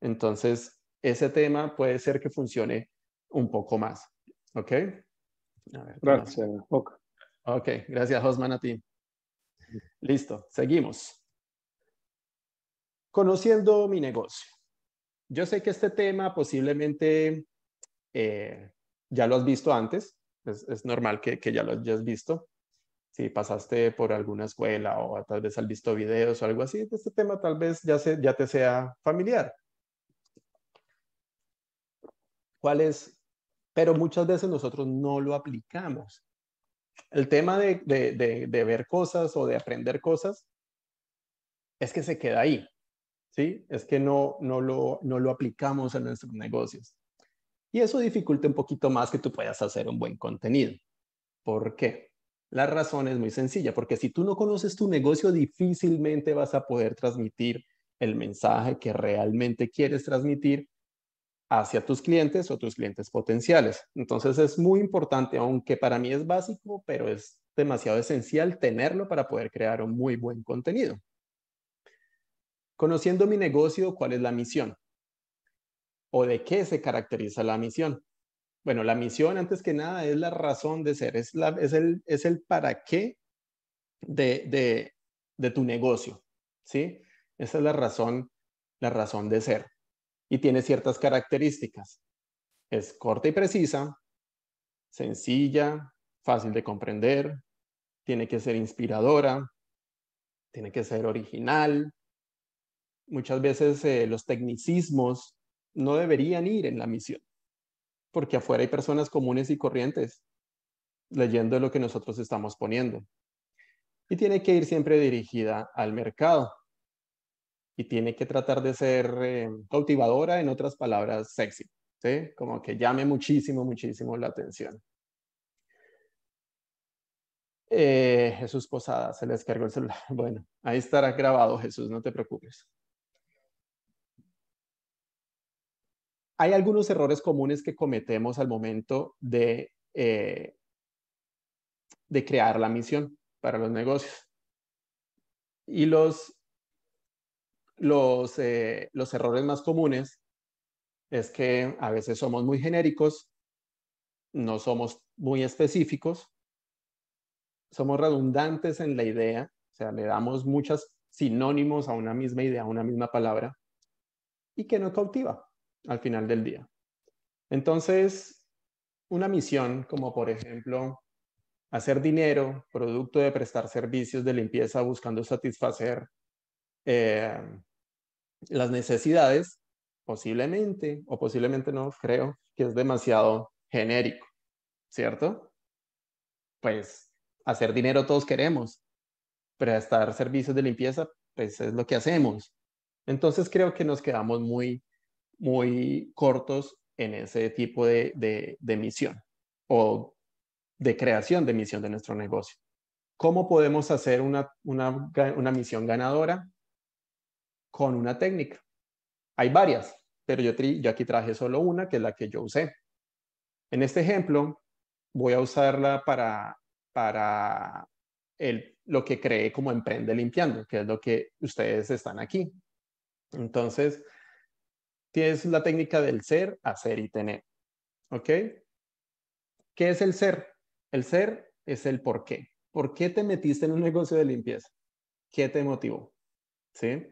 Entonces, ese tema puede ser que funcione un poco más. ¿Ok? gracias. Ok, gracias Osman a ti. Listo, seguimos. Conociendo mi negocio. Yo sé que este tema posiblemente eh, ya lo has visto antes, es, normal que, ya lo hayas visto, si pasaste por alguna escuela o tal vez has visto videos o algo así, de este tema tal vez ya, se, ya te sea familiar. ¿Cuál es? Pero muchas veces nosotros no lo aplicamos. El tema de, ver cosas o de aprender cosas es que se queda ahí, ¿sí? Es que no, no, lo, no lo aplicamos en nuestros negocios. Y eso dificulta un poquito más que tú puedas hacer un buen contenido. ¿Por qué? La razón es muy sencilla, porque si tú no conoces tu negocio, difícilmente vas a poder transmitir el mensaje que realmente quieres transmitir hacia tus clientes o tus clientes potenciales. Entonces es muy importante, aunque para mí es básico, pero es demasiado esencial tenerlo para poder crear un muy buen contenido. Conociendo mi negocio, ¿cuál es la misión? ¿O de qué se caracteriza la misión? bueno, la misión antes que nada es la razón de ser, es, la, es, el, es el para qué de, tu negocio, ¿sí? Esa es la razón, la razón de ser. Y tiene ciertas características. Es corta y precisa, sencilla, fácil de comprender, tiene que ser inspiradora, tiene que ser original. Muchas veces eh, los tecnicismos no deberían ir en la misión porque afuera hay personas comunes y corrientes leyendo lo que nosotros estamos poniendo. Y tiene que ir siempre dirigida al mercado. Y tiene que tratar de ser eh, cautivadora, en otras palabras, sexy, ¿sí? Como que llame muchísimo, muchísimo la atención. Eh, Jesús Posada, se le descargó el celular. Bueno, ahí estará grabado, Jesús, no te preocupes. hay algunos errores comunes que cometemos al momento de, eh, de crear la misión para los negocios. Y los, los, eh, los errores más comunes es que a veces somos muy genéricos, no somos muy específicos, somos redundantes en la idea, o sea, le damos muchos sinónimos a una misma idea, a una misma palabra, y que no cautiva al final del día. Entonces, una misión como por ejemplo hacer dinero, producto de prestar servicios de limpieza buscando satisfacer eh, las necesidades, posiblemente o posiblemente no, creo que es demasiado genérico, ¿cierto? Pues hacer dinero todos queremos, prestar servicios de limpieza, pues es lo que hacemos. Entonces creo que nos quedamos muy muy cortos en ese tipo de, de, misión o de creación de misión de nuestro negocio. ¿Cómo podemos hacer una, una, una misión ganadora? Con una técnica. Hay varias, pero yo, yo aquí traje solo una, que es la que yo usé. En este ejemplo, voy a usarla para, para el, lo que cree como Emprende Limpiando, que es lo que ustedes están aquí. Entonces, es la técnica del ser, hacer y tener. ¿Ok? ¿Qué es el ser? El ser es el por qué. ¿Por qué te metiste en un negocio de limpieza? ¿Qué te motivó? ¿Sí?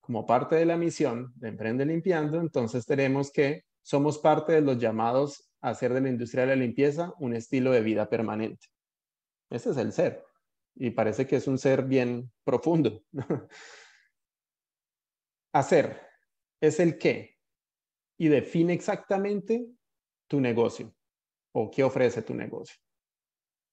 Como parte de la misión de Emprende Limpiando, entonces tenemos que somos parte de los llamados a hacer de la industria de la limpieza un estilo de vida permanente. Ese es el ser. Y parece que es un ser bien profundo. hacer es el qué y define exactamente tu negocio o qué ofrece tu negocio.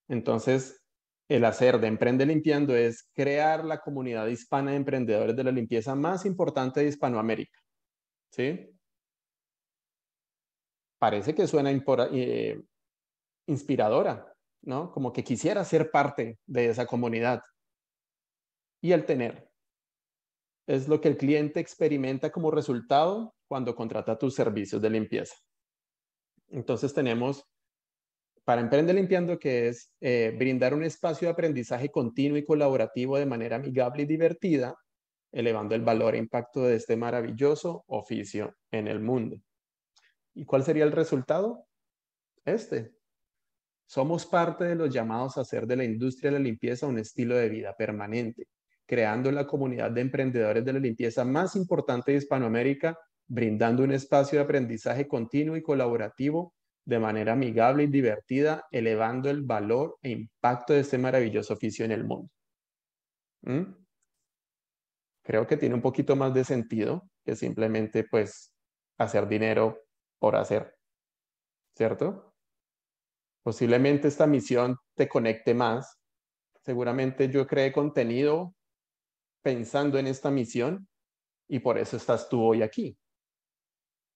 Entonces, el hacer de Emprende Limpiando es crear la comunidad hispana de emprendedores de la limpieza más importante de Hispanoamérica. ¿Sí? Parece que suena eh, inspiradora, ¿no? Como que quisiera ser parte de esa comunidad. Y el tener, es lo que el cliente experimenta como resultado cuando contrata tus servicios de limpieza. Entonces tenemos para Emprende Limpiando, que es eh, brindar un espacio de aprendizaje continuo y colaborativo de manera amigable y divertida, elevando el valor e impacto de este maravilloso oficio en el mundo. ¿Y cuál sería el resultado? Este. Somos parte de los llamados a hacer de la industria de la limpieza un estilo de vida permanente creando la comunidad de emprendedores de la limpieza más importante de Hispanoamérica, brindando un espacio de aprendizaje continuo y colaborativo de manera amigable y divertida, elevando el valor e impacto de este maravilloso oficio en el mundo. ¿Mm? Creo que tiene un poquito más de sentido que simplemente pues hacer dinero por hacer, ¿cierto? Posiblemente esta misión te conecte más. Seguramente yo creé contenido pensando en esta misión y por eso estás tú hoy aquí,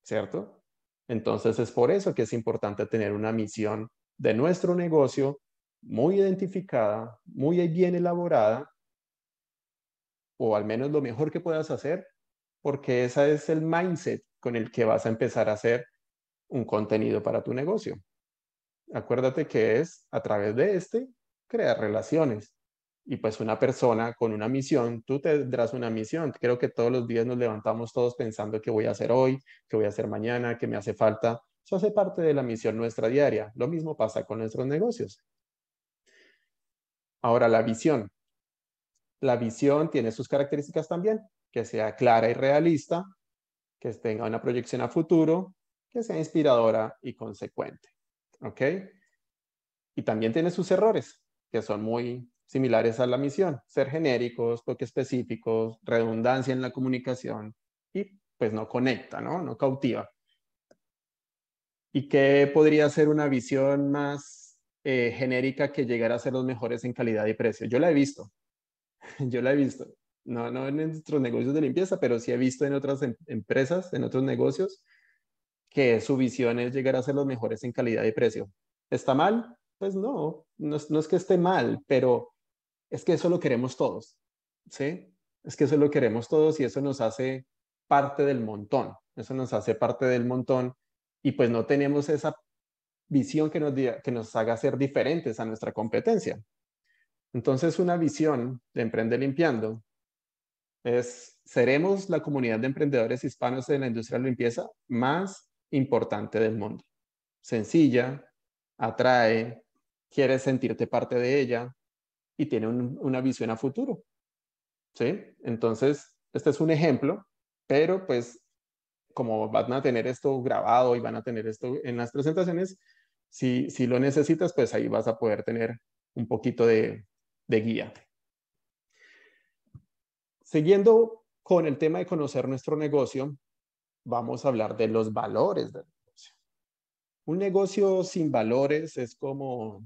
¿cierto? Entonces es por eso que es importante tener una misión de nuestro negocio muy identificada, muy bien elaborada, o al menos lo mejor que puedas hacer, porque esa es el mindset con el que vas a empezar a hacer un contenido para tu negocio. Acuérdate que es a través de este crear relaciones y pues una persona con una misión, tú tendrás una misión. Creo que todos los días nos levantamos todos pensando qué voy a hacer hoy, qué voy a hacer mañana, qué me hace falta. Eso hace parte de la misión nuestra diaria. Lo mismo pasa con nuestros negocios. Ahora, la visión. La visión tiene sus características también, que sea clara y realista, que tenga una proyección a futuro, que sea inspiradora y consecuente. ¿Ok? Y también tiene sus errores, que son muy similares a la misión, ser genéricos, toque específicos, redundancia en la comunicación y pues no conecta, ¿no? No cautiva. ¿Y qué podría ser una visión más eh, genérica que llegar a ser los mejores en calidad y precio? Yo la he visto, yo la he visto, no, no en nuestros negocios de limpieza, pero sí he visto en otras em-, empresas, en otros negocios, que su visión es llegar a ser los mejores en calidad y precio. ¿Está mal? Pues no, no es que esté mal, pero es que eso lo queremos todos, ¿sí? Es que eso lo queremos todos y eso nos hace parte del montón, eso nos hace parte del montón y pues no tenemos esa visión que nos, que nos haga ser diferentes a nuestra competencia. Entonces una visión de Emprende Limpiando es, seremos la comunidad de emprendedores hispanos de la industria de limpieza más importante del mundo. Sencilla, atrae, quieres sentirte parte de ella, y tiene una visión a futuro. ¿Sí? Entonces, este es un ejemplo, pero pues como van a tener esto grabado y van a tener esto en las presentaciones, si, si lo necesitas, pues ahí vas a poder tener un poquito de, guía. Siguiendo con el tema de conocer nuestro negocio, vamos a hablar de los valores del negocio. Un negocio sin valores es como,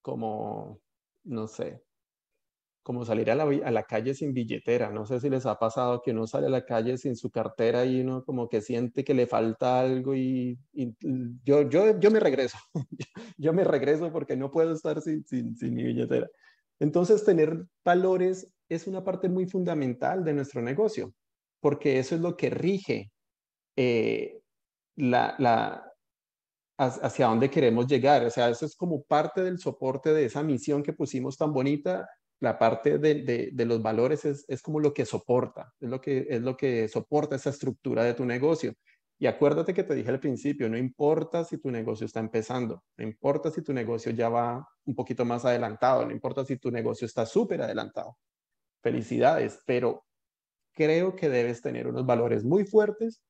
como no sé, como salir a la, calle sin billetera. No sé si les ha pasado que uno sale a la calle sin su cartera y uno como que siente que le falta algo y, yo, yo, yo me regreso. yo me regreso porque no puedo estar sin, mi billetera. Entonces, tener valores es una parte muy fundamental de nuestro negocio, porque eso es lo que rige eh, la, la, hacia dónde queremos llegar. O sea, eso es como parte del soporte de esa misión que pusimos tan bonita. La parte de, los valores es, como lo que soporta, es lo que, es lo que soporta esa estructura de tu negocio. Y acuérdate que te dije al principio, no importa si tu negocio está empezando, no importa si tu negocio ya va un poquito más adelantado, no importa si tu negocio está súper adelantado. Felicidades, pero creo que debes tener unos valores muy fuertes,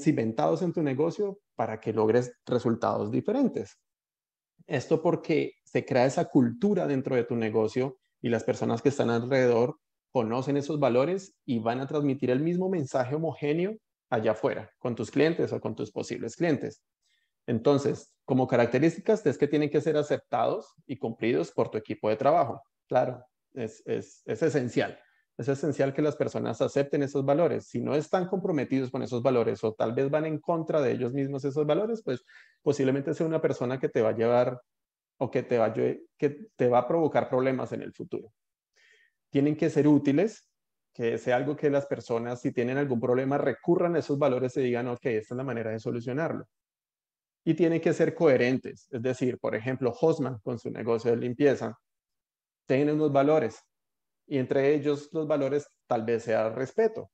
cimentados en tu negocio para que logres resultados diferentes. Esto porque se crea esa cultura dentro de tu negocio y las personas que están alrededor conocen esos valores y van a transmitir el mismo mensaje homogéneo allá afuera, con tus clientes o con tus posibles clientes. Entonces, como características es que tienen que ser aceptados y cumplidos por tu equipo de trabajo. Claro, es, es esencial es esencial que las personas acepten esos valores. Si no están comprometidos con esos valores o tal vez van en contra de ellos mismos esos valores, pues posiblemente sea una persona que te va a llevar o que te va a, que te va a provocar problemas en el futuro. Tienen que ser útiles, que sea algo que las personas, si tienen algún problema, recurran a esos valores y digan, ok, esta es la manera de solucionarlo. Y tienen que ser coherentes, es decir, por ejemplo, Hosman con su negocio de limpieza, tiene unos valores, y entre ellos los valores tal vez sea respeto.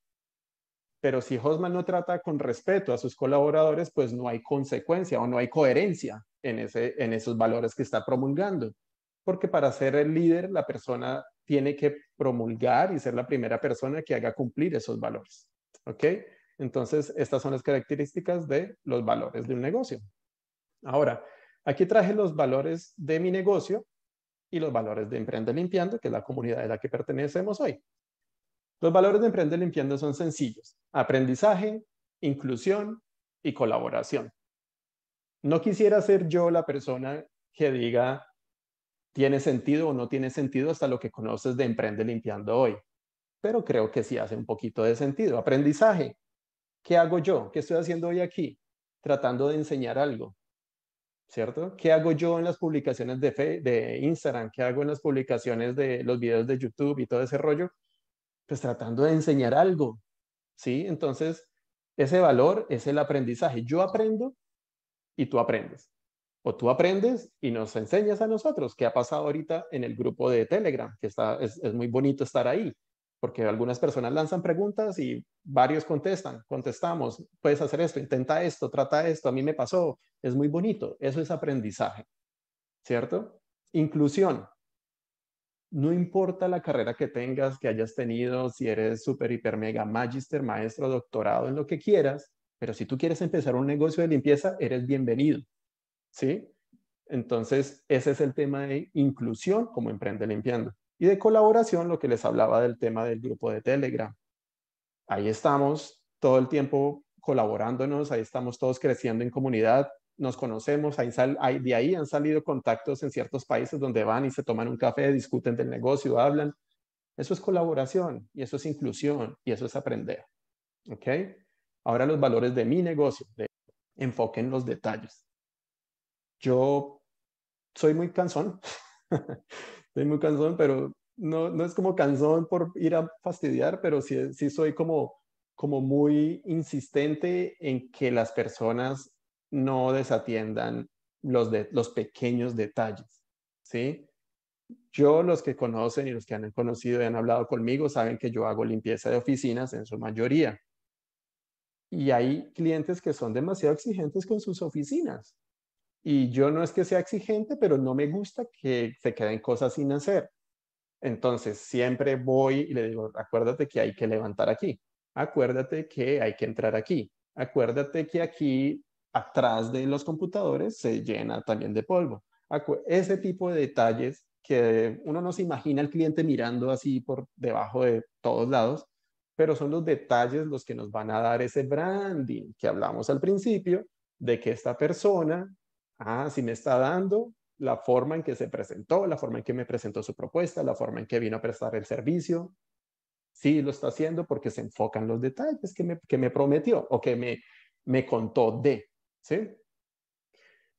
Pero si Hosman no trata con respeto a sus colaboradores, pues no hay consecuencia o no hay coherencia en, ese, en esos valores que está promulgando. Porque para ser el líder, la persona tiene que promulgar y ser la primera persona que haga cumplir esos valores. ¿Ok? Entonces, estas son las características de los valores de un negocio. Ahora, aquí traje los valores de mi negocio y los valores de Emprende Limpiando, que es la comunidad de la que pertenecemos hoy. Los valores de Emprende Limpiando son sencillos. Aprendizaje, inclusión y colaboración. No quisiera ser yo la persona que diga tiene sentido o no tiene sentido hasta lo que conoces de Emprende Limpiando hoy, pero creo que sí hace un poquito de sentido. Aprendizaje. ¿Qué hago yo? ¿Qué estoy haciendo hoy aquí? Tratando de enseñar algo, ¿cierto? ¿Qué hago yo en las publicaciones de, fe, de Instagram? ¿Qué hago en las publicaciones de los videos de YouTube y todo ese rollo? Pues tratando de enseñar algo, ¿sí? Entonces, ese valor es el aprendizaje. Yo aprendo y tú aprendes. O tú aprendes y nos enseñas a nosotros, qué ha pasado ahorita en el grupo de Telegram, que está, es, es muy bonito estar ahí porque algunas personas lanzan preguntas y varios contestan, contestamos, puedes hacer esto, intenta esto, trata esto, a mí me pasó, es muy bonito, eso es aprendizaje, ¿cierto? Inclusión. No importa la carrera que tengas, que hayas tenido, si eres súper, hiper, mega, magister, maestro, doctorado, en lo que quieras, pero si tú quieres empezar un negocio de limpieza, eres bienvenido, ¿sí? Entonces, ese es el tema de inclusión como emprende limpiando. Y de colaboración, lo que les hablaba del tema del grupo de Telegram. Ahí estamos todo el tiempo colaborándonos, ahí estamos todos creciendo en comunidad, nos conocemos, ahí sal, de ahí han salido contactos en ciertos países donde van y se toman un café, discuten del negocio, hablan. Eso es colaboración y eso es inclusión y eso es aprender. ¿Ok? Ahora los valores de mi negocio, de enfoque en los detalles. Yo soy muy cansón. Soy muy cansón, pero no, es como cansón por ir a fastidiar, pero sí, soy como, como muy insistente en que las personas no desatiendan los, los pequeños detalles, ¿sí? Yo, los que conocen y los que han conocido y han hablado conmigo, saben que yo hago limpieza de oficinas en su mayoría. Y hay clientes que son demasiado exigentes con sus oficinas y yo no es que sea exigente, pero no me gusta que se queden cosas sin hacer. Entonces, siempre voy y le digo, acuérdate que hay que levantar aquí, acuérdate que hay que entrar aquí, acuérdate que aquí atrás de los computadores se llena también de polvo. ese tipo de detalles que uno no se imagina al cliente mirando así por debajo de todos lados, pero son los detalles los que nos van a dar ese branding que hablamos al principio de que esta persona Ah, si me está dando la forma en que se presentó, la forma en que me presentó su propuesta, la forma en que vino a prestar el servicio. Sí, lo está haciendo porque se enfocan los detalles que me, prometió o que me, contó de. ¿sí?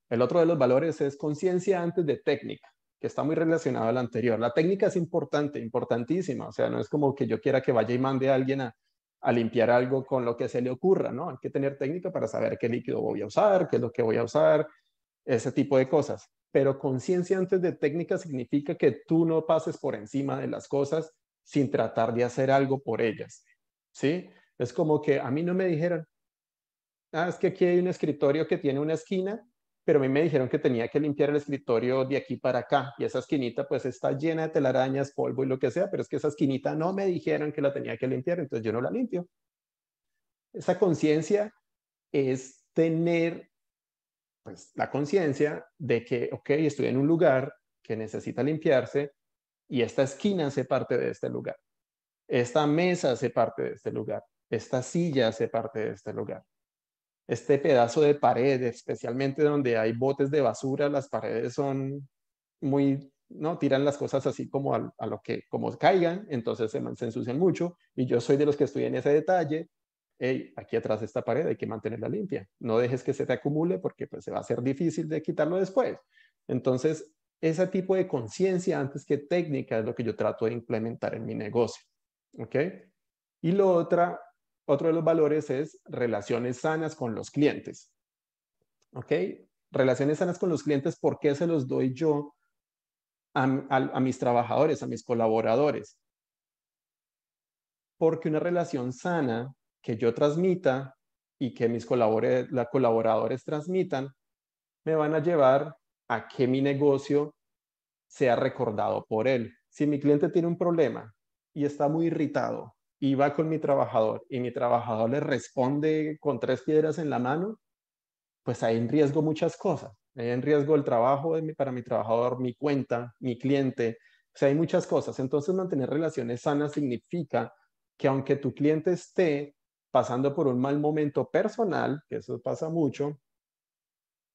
El otro de los valores es conciencia antes de técnica, que está muy relacionado al anterior. La técnica es importante, importantísima. O sea, no es como que yo quiera que vaya y mande a alguien a, a limpiar algo con lo que se le ocurra, ¿no? Hay que tener técnica para saber qué líquido voy a usar, qué es lo que voy a usar, ese tipo de cosas. Pero conciencia antes de técnica significa que tú no pases por encima de las cosas sin tratar de hacer algo por ellas. ¿Sí? Es como que a mí no me dijeron, ah, es que aquí hay un escritorio que tiene una esquina, pero a mí me dijeron que tenía que limpiar el escritorio de aquí para acá y esa esquinita pues está llena de telarañas, polvo y lo que sea, pero es que esa esquinita no me dijeron que la tenía que limpiar, entonces yo no la limpio. Esa conciencia es tener pues, la conciencia de que, ok, estoy en un lugar que necesita limpiarse y esta esquina hace parte de este lugar, esta mesa hace parte de este lugar, esta silla hace parte de este lugar, este pedazo de pared, especialmente donde hay botes de basura, las paredes son muy, ¿no? Tiran las cosas así como a, lo que, como caigan, entonces se, se ensucian mucho y yo soy de los que estoy en ese detalle hey, aquí atrás de esta pared hay que mantenerla limpia. No dejes que se te acumule porque pues, se va a hacer difícil de quitarlo después. Entonces, ese tipo de conciencia antes que técnica es lo que yo trato de implementar en mi negocio. ¿Ok? Y lo otra, otro de los valores es relaciones sanas con los clientes. ¿Ok? Relaciones sanas con los clientes, ¿por qué se los doy yo a mis trabajadores, a mis colaboradores? Porque una relación sana que yo transmita y que mis colaboradores transmitan, me van a llevar a que mi negocio sea recordado por él. Si mi cliente tiene un problema y está muy irritado y va con mi trabajador y mi trabajador le responde con tres piedras en la mano, pues hay en riesgo muchas cosas. Hay en riesgo el trabajo para mi trabajador, mi cuenta, mi cliente. O sea, hay muchas cosas. Entonces, mantener relaciones sanas significa que aunque tu cliente esté pasando por un mal momento personal, que eso pasa mucho,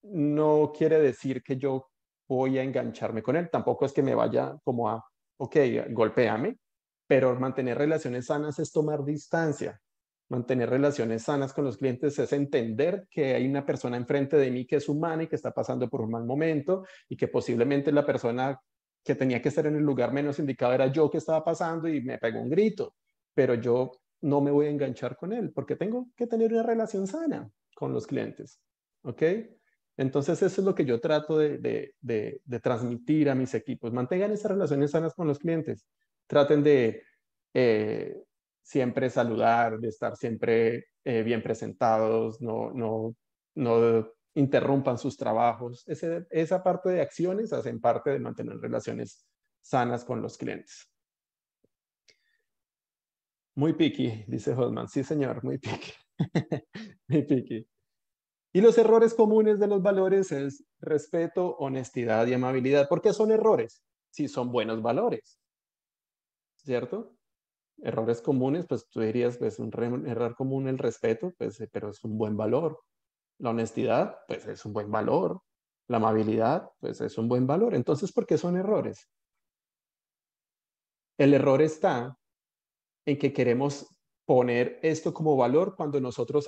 no quiere decir que yo voy a engancharme con él. Tampoco es que me vaya como a, ok, golpeame, pero mantener relaciones sanas es tomar distancia. Mantener relaciones sanas con los clientes es entender que hay una persona enfrente de mí que es humana y que está pasando por un mal momento y que posiblemente la persona que tenía que estar en el lugar menos indicado era yo que estaba pasando y me pegó un grito, pero yo no me voy a enganchar con él porque tengo que tener una relación sana con los clientes. ¿Ok? Entonces, eso es lo que yo trato de, transmitir a mis equipos. Mantengan esas relaciones sanas con los clientes. Traten de eh, siempre saludar, de estar siempre eh, bien presentados, no, interrumpan sus trabajos. esa parte de acciones hacen parte de mantener relaciones sanas con los clientes. Muy picky, dice Hoffman. Sí, señor, muy picky. muy piqui. Y los errores comunes de los valores es respeto, honestidad y amabilidad. ¿Por qué son errores? Si son buenos valores. ¿Cierto? Errores comunes, pues tú dirías, pues un error común el respeto, pues, eh, pero es un buen valor. La honestidad, pues es un buen valor. La amabilidad, pues es un buen valor. Entonces, ¿por qué son errores? El error está en que queremos poner esto como valor cuando nosotros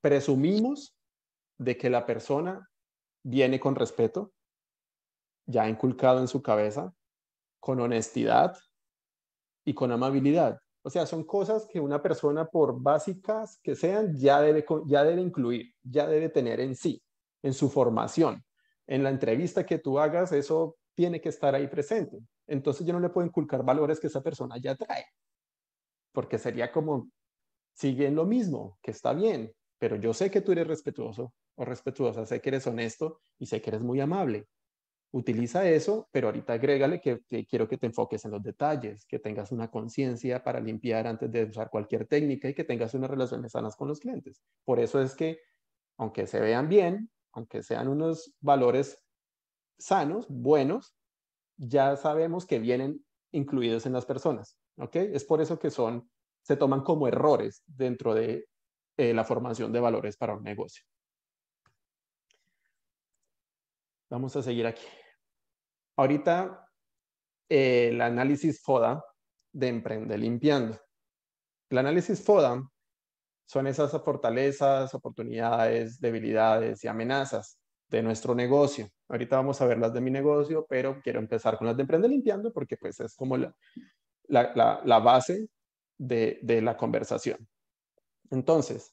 presumimos de que la persona viene con respeto, ya inculcado en su cabeza, con honestidad y con amabilidad. O sea, son cosas que una persona, por básicas que sean, ya debe, ya debe incluir, ya debe tener en sí, en su formación. En la entrevista que tú hagas, eso tiene que estar ahí presente. Entonces yo no le puedo inculcar valores que esa persona ya trae porque sería como, sigue en lo mismo, que está bien, pero yo sé que tú eres respetuoso o respetuosa, sé que eres honesto y sé que eres muy amable. Utiliza eso, pero ahorita agrégale que, quiero que te enfoques en los detalles, que tengas una conciencia para limpiar antes de usar cualquier técnica y que tengas unas relaciones sanas con los clientes. Por eso es que, aunque se vean bien, aunque sean unos valores sanos, buenos, ya sabemos que vienen incluidos en las personas. ¿ok? Es por eso que son, se toman como errores dentro de eh, la formación de valores para un negocio. Vamos a seguir aquí. Ahorita eh, el análisis FODA de Emprende Limpiando. El análisis FODA son esas fortalezas, oportunidades, debilidades y amenazas de nuestro negocio. Ahorita vamos a ver las de mi negocio, pero quiero empezar con las de Emprende Limpiando porque pues es como la, la, base de, la conversación. Entonces,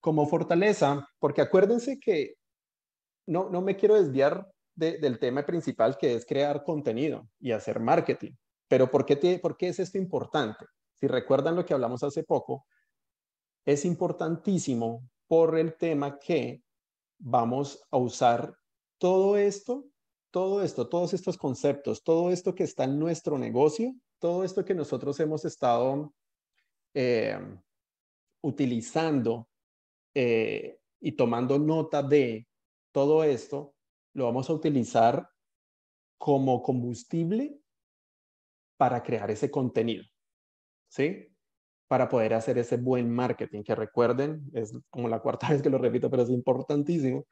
como fortaleza, porque acuérdense que no, me quiero desviar del tema principal que es crear contenido y hacer marketing. Pero ¿por qué, ¿por qué es esto importante? Si recuerdan lo que hablamos hace poco, es importantísimo por el tema que vamos a usar todo esto, todo esto, todos estos conceptos, todo esto que está en nuestro negocio todo esto que nosotros hemos estado eh, utilizando eh, y tomando nota de todo esto, lo vamos a utilizar como combustible para crear ese contenido, ¿sí? Para poder hacer ese buen marketing, que recuerden, es como la cuarta vez que lo repito, pero es importantísimo,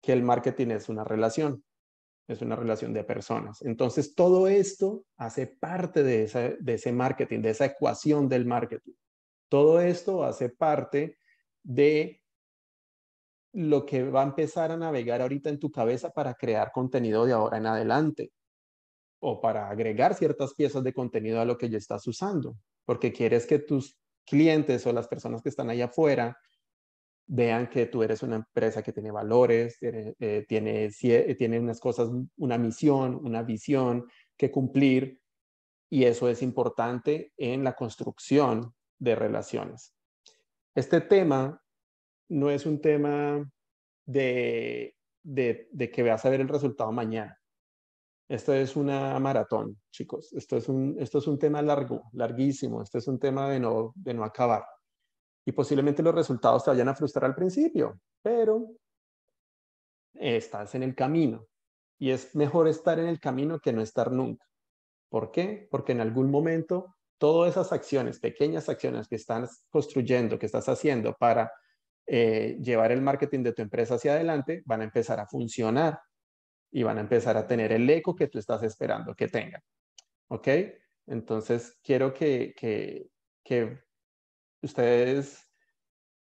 que el marketing es una relación es una relación de personas. Entonces, todo esto hace parte de, de ese marketing, de esa ecuación del marketing. Todo esto hace parte de lo que va a empezar a navegar ahorita en tu cabeza para crear contenido de ahora en adelante o para agregar ciertas piezas de contenido a lo que ya estás usando, porque quieres que tus clientes o las personas que están allá afuera vean que tú eres una empresa que tiene valores, eh, tiene, unas cosas, una misión, una visión que cumplir, y eso es importante en la construcción de relaciones. Este tema no es un tema de, de, que veas a ver el resultado mañana. Esto es una maratón, chicos. Esto es un, esto es un tema largo, larguísimo. Esto es un tema de no, de no acabar y posiblemente los resultados te vayan a frustrar al principio, pero estás en el camino y es mejor estar en el camino que no estar nunca. ¿Por qué? Porque en algún momento todas esas acciones, pequeñas acciones que estás construyendo, que estás haciendo para eh, llevar el marketing de tu empresa hacia adelante, van a empezar a funcionar y van a empezar a tener el eco que tú estás esperando que tenga. ¿Ok? Entonces, quiero que, que ustedes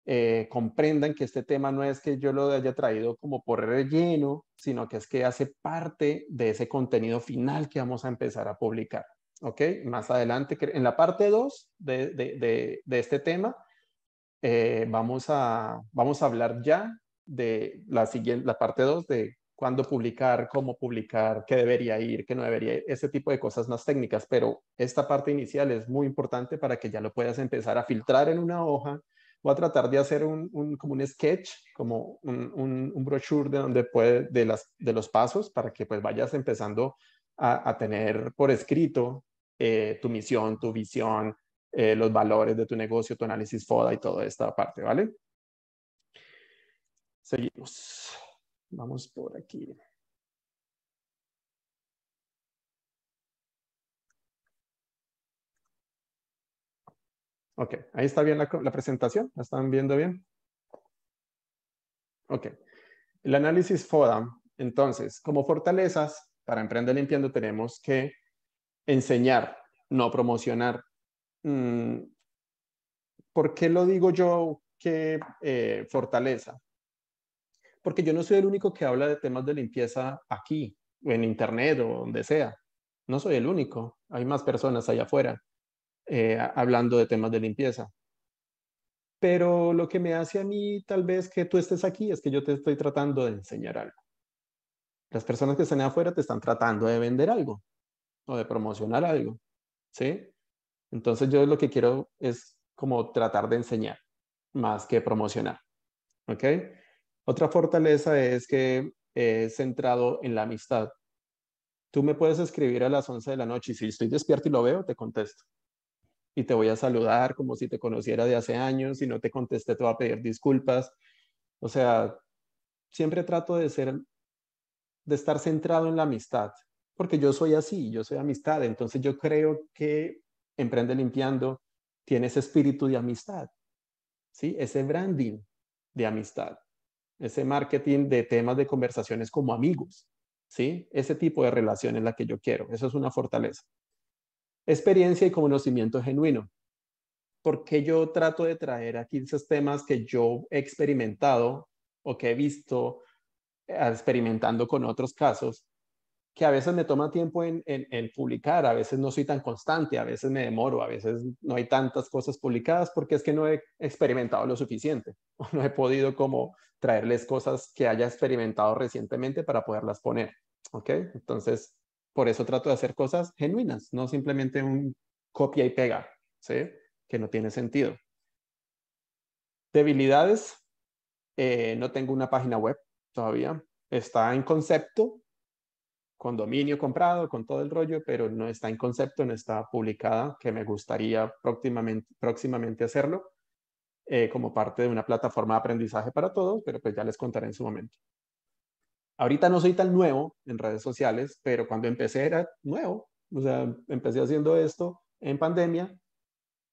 eh, comprendan que este tema no es que yo lo haya traído como por relleno, sino que es que hace parte de ese contenido final que vamos a empezar a publicar. ¿Ok? Más adelante, en la parte 2 de, este tema, eh, vamos, a, vamos a hablar ya de la, siguiente, la parte 2 de cuándo publicar, cómo publicar, qué debería ir, qué no debería ir, ese tipo de cosas más técnicas. Pero esta parte inicial es muy importante para que ya lo puedas empezar a filtrar en una hoja o a tratar de hacer un, un como un sketch, como un, un, brochure de donde puede, de, las, de los pasos para que pues vayas empezando a, a tener por escrito eh, tu misión, tu visión, eh, los valores de tu negocio, tu análisis FODA y toda esta parte, ¿vale? Seguimos. Vamos por aquí. Ok, ahí está bien la, presentación, ¿la están viendo bien? Ok, el análisis FODA. entonces, como fortalezas para Emprende Limpiando tenemos que enseñar, no promocionar. Mm, ¿Por qué lo digo yo que eh, fortaleza? porque yo no soy el único que habla de temas de limpieza aquí, en Internet o donde sea. No soy el único, hay más personas allá afuera eh, hablando de temas de limpieza. Pero lo que me hace a mí tal vez que tú estés aquí es que yo te estoy tratando de enseñar algo. Las personas que están afuera te están tratando de vender algo o de promocionar algo, ¿sí? Entonces yo lo que quiero es como tratar de enseñar más que promocionar, ¿ok? Otra fortaleza es que es centrado en la amistad. Tú me puedes escribir a las 11 de la noche y si estoy despierto y lo veo, te contesto. Y te voy a saludar como si te conociera de hace años. y no te contesté, te voy a pedir disculpas. O sea, siempre trato de ser, de estar centrado en la amistad, porque yo soy así, yo soy amistad. Entonces yo creo que Emprende Limpiando tiene ese espíritu de amistad, ¿sí? Ese branding de amistad ese marketing de temas de conversaciones como amigos, ¿sí? Ese tipo de relación en la que yo quiero, eso es una fortaleza. Experiencia y conocimiento genuino. Porque yo trato de traer aquí esos temas que yo he experimentado o que he visto eh, experimentando con otros casos que a veces me toma tiempo en, en, publicar, a veces no soy tan constante, a veces me demoro, a veces no hay tantas cosas publicadas porque es que no he experimentado lo suficiente o no he podido como traerles cosas que haya experimentado recientemente para poderlas poner, ¿ok? Entonces, por eso trato de hacer cosas genuinas, no simplemente un copia y pega, ¿sí? Que no tiene sentido. Debilidades, eh, no tengo una página web todavía, está en concepto, dominio comprado, con todo el rollo, pero no está en concepto, no está publicada, que me gustaría próximamente, hacerlo eh, como parte de una plataforma de aprendizaje para todos, pero pues ya les contaré en su momento. Ahorita no soy tan nuevo en redes sociales, pero cuando empecé era nuevo, o sea, empecé haciendo esto en pandemia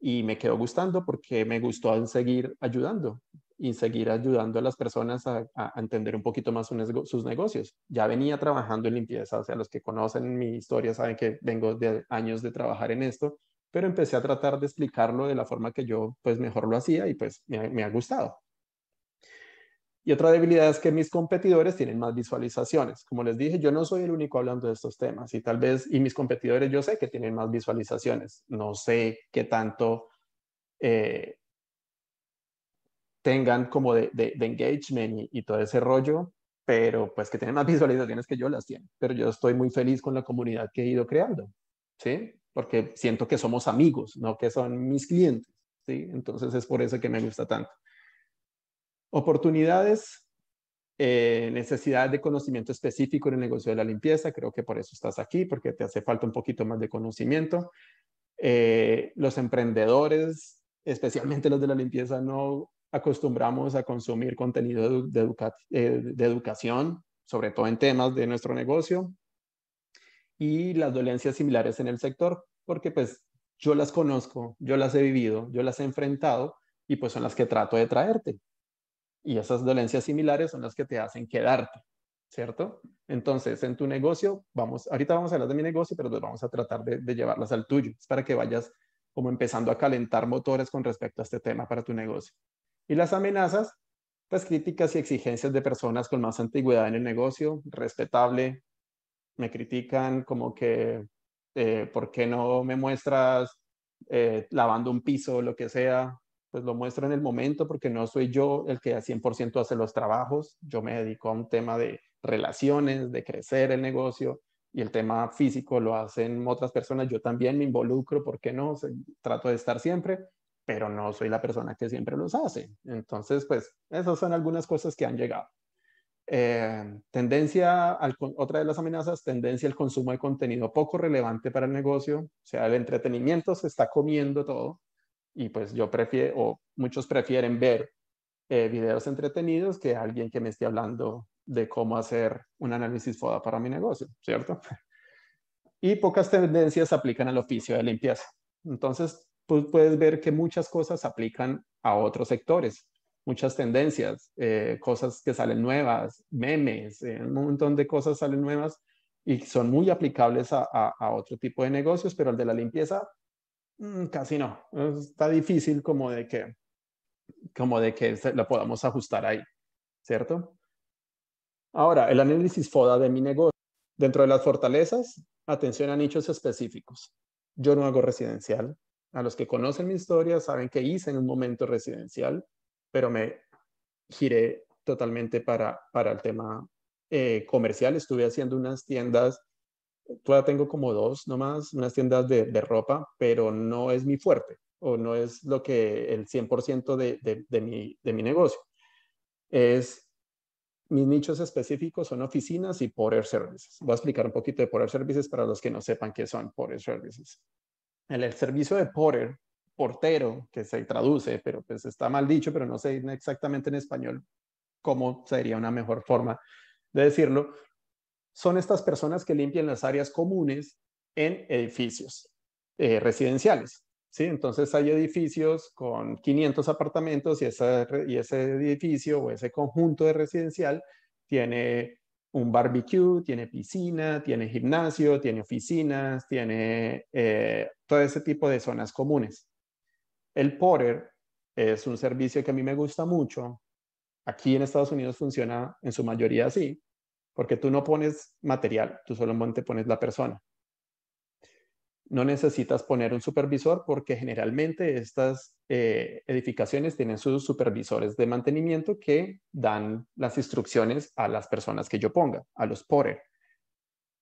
y me quedó gustando porque me gustó seguir ayudando y seguir ayudando a las personas a, entender un poquito más sus negocios. Ya venía trabajando en limpieza, o sea, los que conocen mi historia saben que vengo de años de trabajar en esto, pero empecé a tratar de explicarlo de la forma que yo pues mejor lo hacía y pues me ha, gustado. Y otra debilidad es que mis competidores tienen más visualizaciones. Como les dije, yo no soy el único hablando de estos temas y tal vez, y mis competidores yo sé que tienen más visualizaciones. No sé qué tanto eh, tengan como de, engagement y, todo ese rollo, pero pues que tienen más visualizaciones que yo las tienen. Pero yo estoy muy feliz con la comunidad que he ido creando, ¿sí? Porque siento que somos amigos, no que son mis clientes, ¿sí? Entonces es por eso que me gusta tanto. Oportunidades, eh, necesidad de conocimiento específico en el negocio de la limpieza, creo que por eso estás aquí, porque te hace falta un poquito más de conocimiento. Eh, los emprendedores, especialmente los de la limpieza, no acostumbramos a consumir contenido de, eh, de educación, sobre todo en temas de nuestro negocio, y las dolencias similares en el sector, porque pues yo las conozco, yo las he vivido, yo las he enfrentado y pues son las que trato de traerte. Y esas dolencias similares son las que te hacen quedarte, ¿cierto? Entonces, en tu negocio, vamos, ahorita vamos a hablar de mi negocio, pero pues, vamos a tratar de, de llevarlas al tuyo. Es para que vayas como empezando a calentar motores con respecto a este tema para tu negocio y las amenazas, las críticas y exigencias de personas con más antigüedad en el negocio, respetable, me critican como que, eh, ¿por qué no me muestras eh, lavando un piso o lo que sea? Pues lo muestro en el momento porque no soy yo el que a 100% hace los trabajos, yo me dedico a un tema de relaciones, de crecer el negocio, y el tema físico lo hacen otras personas, yo también me involucro, ¿por qué no? trato de estar siempre, pero no soy la persona que siempre los hace. Entonces, pues esas son algunas cosas que han llegado. Eh, tendencia, otra de las amenazas, tendencia al consumo de contenido poco relevante para el negocio, o sea, el entretenimiento se está comiendo todo y pues yo prefiero, o muchos prefieren ver eh, videos entretenidos que alguien que me esté hablando de cómo hacer un análisis FODA para mi negocio, ¿cierto? Y pocas tendencias aplican al oficio de limpieza. Entonces, pues puedes ver que muchas cosas aplican a otros sectores, muchas tendencias, eh, cosas que salen nuevas, memes, eh, un montón de cosas salen nuevas y son muy aplicables a, otro tipo de negocios, pero el de la limpieza mm, casi no. Está difícil como de que, como de que lo podamos ajustar ahí, ¿cierto? Ahora, el análisis FODA de mi negocio. Dentro de las fortalezas, atención a nichos específicos. Yo no hago residencial, a los que conocen mi historia saben que hice en un momento residencial, pero me giré totalmente para, el tema eh, comercial. Estuve haciendo unas tiendas, todavía tengo como dos nomás, unas tiendas de, ropa, pero no es mi fuerte o no es lo que el 100% de, mi, de mi negocio. Es mis nichos específicos son oficinas y Porter Services. Voy a explicar un poquito de Porter Services para los que no sepan qué son Porter Services el, servicio de porter, portero, que se traduce, pero pues está mal dicho, pero no sé exactamente en español cómo sería una mejor forma de decirlo, son estas personas que limpian las áreas comunes en edificios eh, residenciales. ¿sí? Entonces hay edificios con 500 apartamentos y, esa, y ese edificio o ese conjunto de residencial tiene un barbecue, tiene piscina, tiene gimnasio, tiene oficinas, tiene eh, todo ese tipo de zonas comunes. El Porter es un servicio que a mí me gusta mucho. Aquí en Estados Unidos funciona en su mayoría así, porque tú no pones material, tú solamente pones la persona. No necesitas poner un supervisor porque generalmente estas eh, edificaciones tienen sus supervisores de mantenimiento que dan las instrucciones a las personas que yo ponga, a los PORER.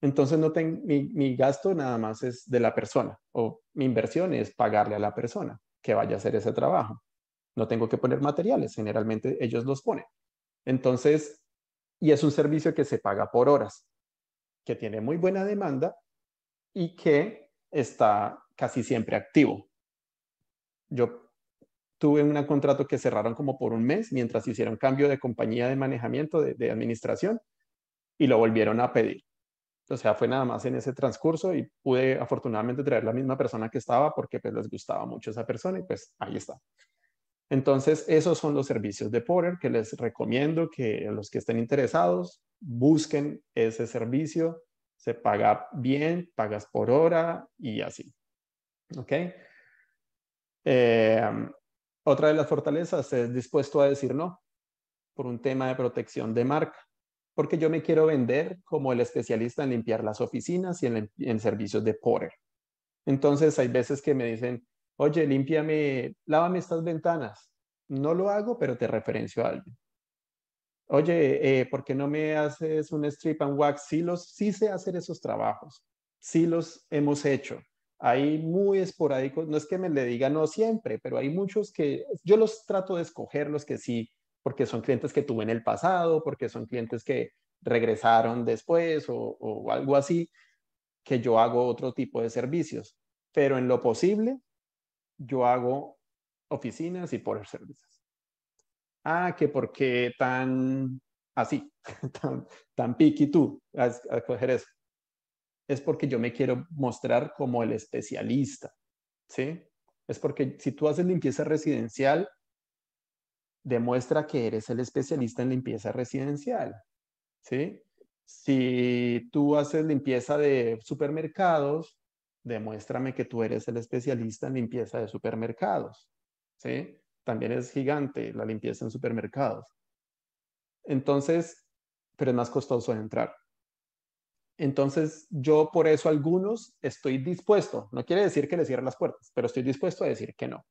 Entonces no tengo, mi, mi, gasto nada más es de la persona o mi inversión es pagarle a la persona que vaya a hacer ese trabajo. No tengo que poner materiales, generalmente ellos los ponen. Entonces, y es un servicio que se paga por horas, que tiene muy buena demanda y que está casi siempre activo. Yo tuve un contrato que cerraron como por un mes mientras hicieron cambio de compañía de manejamiento, de, administración, y lo volvieron a pedir. O sea, fue nada más en ese transcurso y pude afortunadamente traer la misma persona que estaba porque pues les gustaba mucho esa persona y pues ahí está. Entonces, esos son los servicios de Porter que les recomiendo que los que estén interesados busquen ese servicio se paga bien, pagas por hora y así. ¿Ok? Eh, otra de las fortalezas es dispuesto a decir no por un tema de protección de marca, porque yo me quiero vender como el especialista en limpiar las oficinas y en, servicios de Porter. Entonces hay veces que me dicen, oye, límpiame, lávame estas ventanas. No lo hago, pero te referencio a alguien oye, eh, ¿por qué no me haces un strip and wax? Sí, los, sí sé hacer esos trabajos, sí los hemos hecho. Hay muy esporádicos, no es que me le diga no siempre, pero hay muchos que yo los trato de escoger los que sí, porque son clientes que tuve en el pasado, porque son clientes que regresaron después o, algo así, que yo hago otro tipo de servicios. Pero en lo posible, yo hago oficinas y por servicios ah, que por qué tan así, tan, piqui tú a coger eso. Es porque yo me quiero mostrar como el especialista, ¿sí? Es porque si tú haces limpieza residencial, demuestra que eres el especialista en limpieza residencial, ¿sí? Si tú haces limpieza de supermercados, demuéstrame que tú eres el especialista en limpieza de supermercados, ¿sí? también es gigante la limpieza en supermercados. Entonces, pero es más costoso de entrar. Entonces, yo por eso algunos estoy dispuesto, no quiere decir que le cierre las puertas, pero estoy dispuesto a decir que no.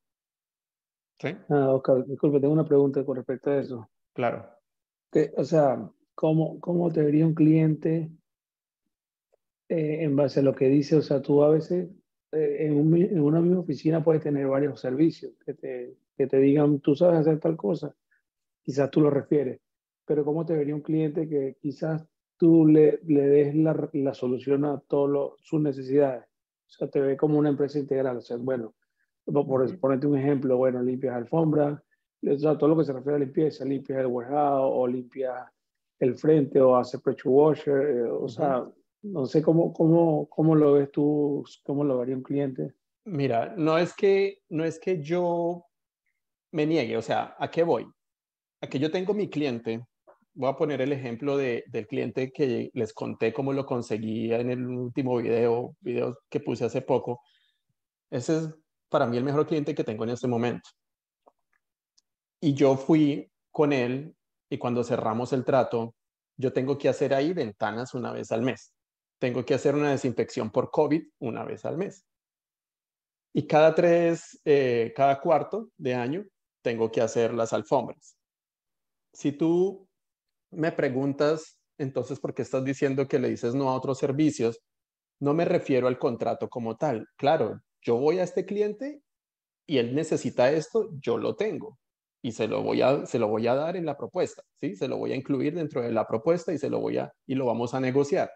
¿Sí? Ah, okay. disculpe, tengo una pregunta con respecto a eso. Claro. o sea, ¿cómo, ¿cómo te vería un cliente eh, en base a lo que dice? O sea, tú a veces eh, en, en, una misma oficina puedes tener varios servicios que te, que te digan, tú sabes hacer tal cosa, quizás tú lo refieres, pero ¿cómo te vería un cliente que quizás tú le, le des la, solución a todas sus necesidades? O sea, te ve como una empresa integral. O sea, bueno, por ponerte un ejemplo, bueno, limpias alfombras, o sea, todo lo que se refiere a limpieza, limpias el guardado o limpias el frente o hace pressure washer, eh, o sea, no sé cómo, cómo, cómo lo ves tú, cómo lo vería un cliente. Mira, no es que, no es que yo me niegue. O sea, ¿a qué voy? Aquí que yo tengo mi cliente. Voy a poner el ejemplo de, del cliente que les conté cómo lo conseguí en el último video, video que puse hace poco. Ese es para mí el mejor cliente que tengo en este momento. Y yo fui con él y cuando cerramos el trato, yo tengo que hacer ahí ventanas una vez al mes. Tengo que hacer una desinfección por COVID una vez al mes. Y cada tres, eh, cada cuarto de año, tengo que hacer las alfombras. Si tú me preguntas, entonces, ¿por qué estás diciendo que le dices no a otros servicios? No me refiero al contrato como tal. Claro, yo voy a este cliente y él necesita esto, yo lo tengo y se lo voy a, se lo voy a dar en la propuesta, ¿sí? Se lo voy a incluir dentro de la propuesta y se lo voy a, y lo vamos a negociar.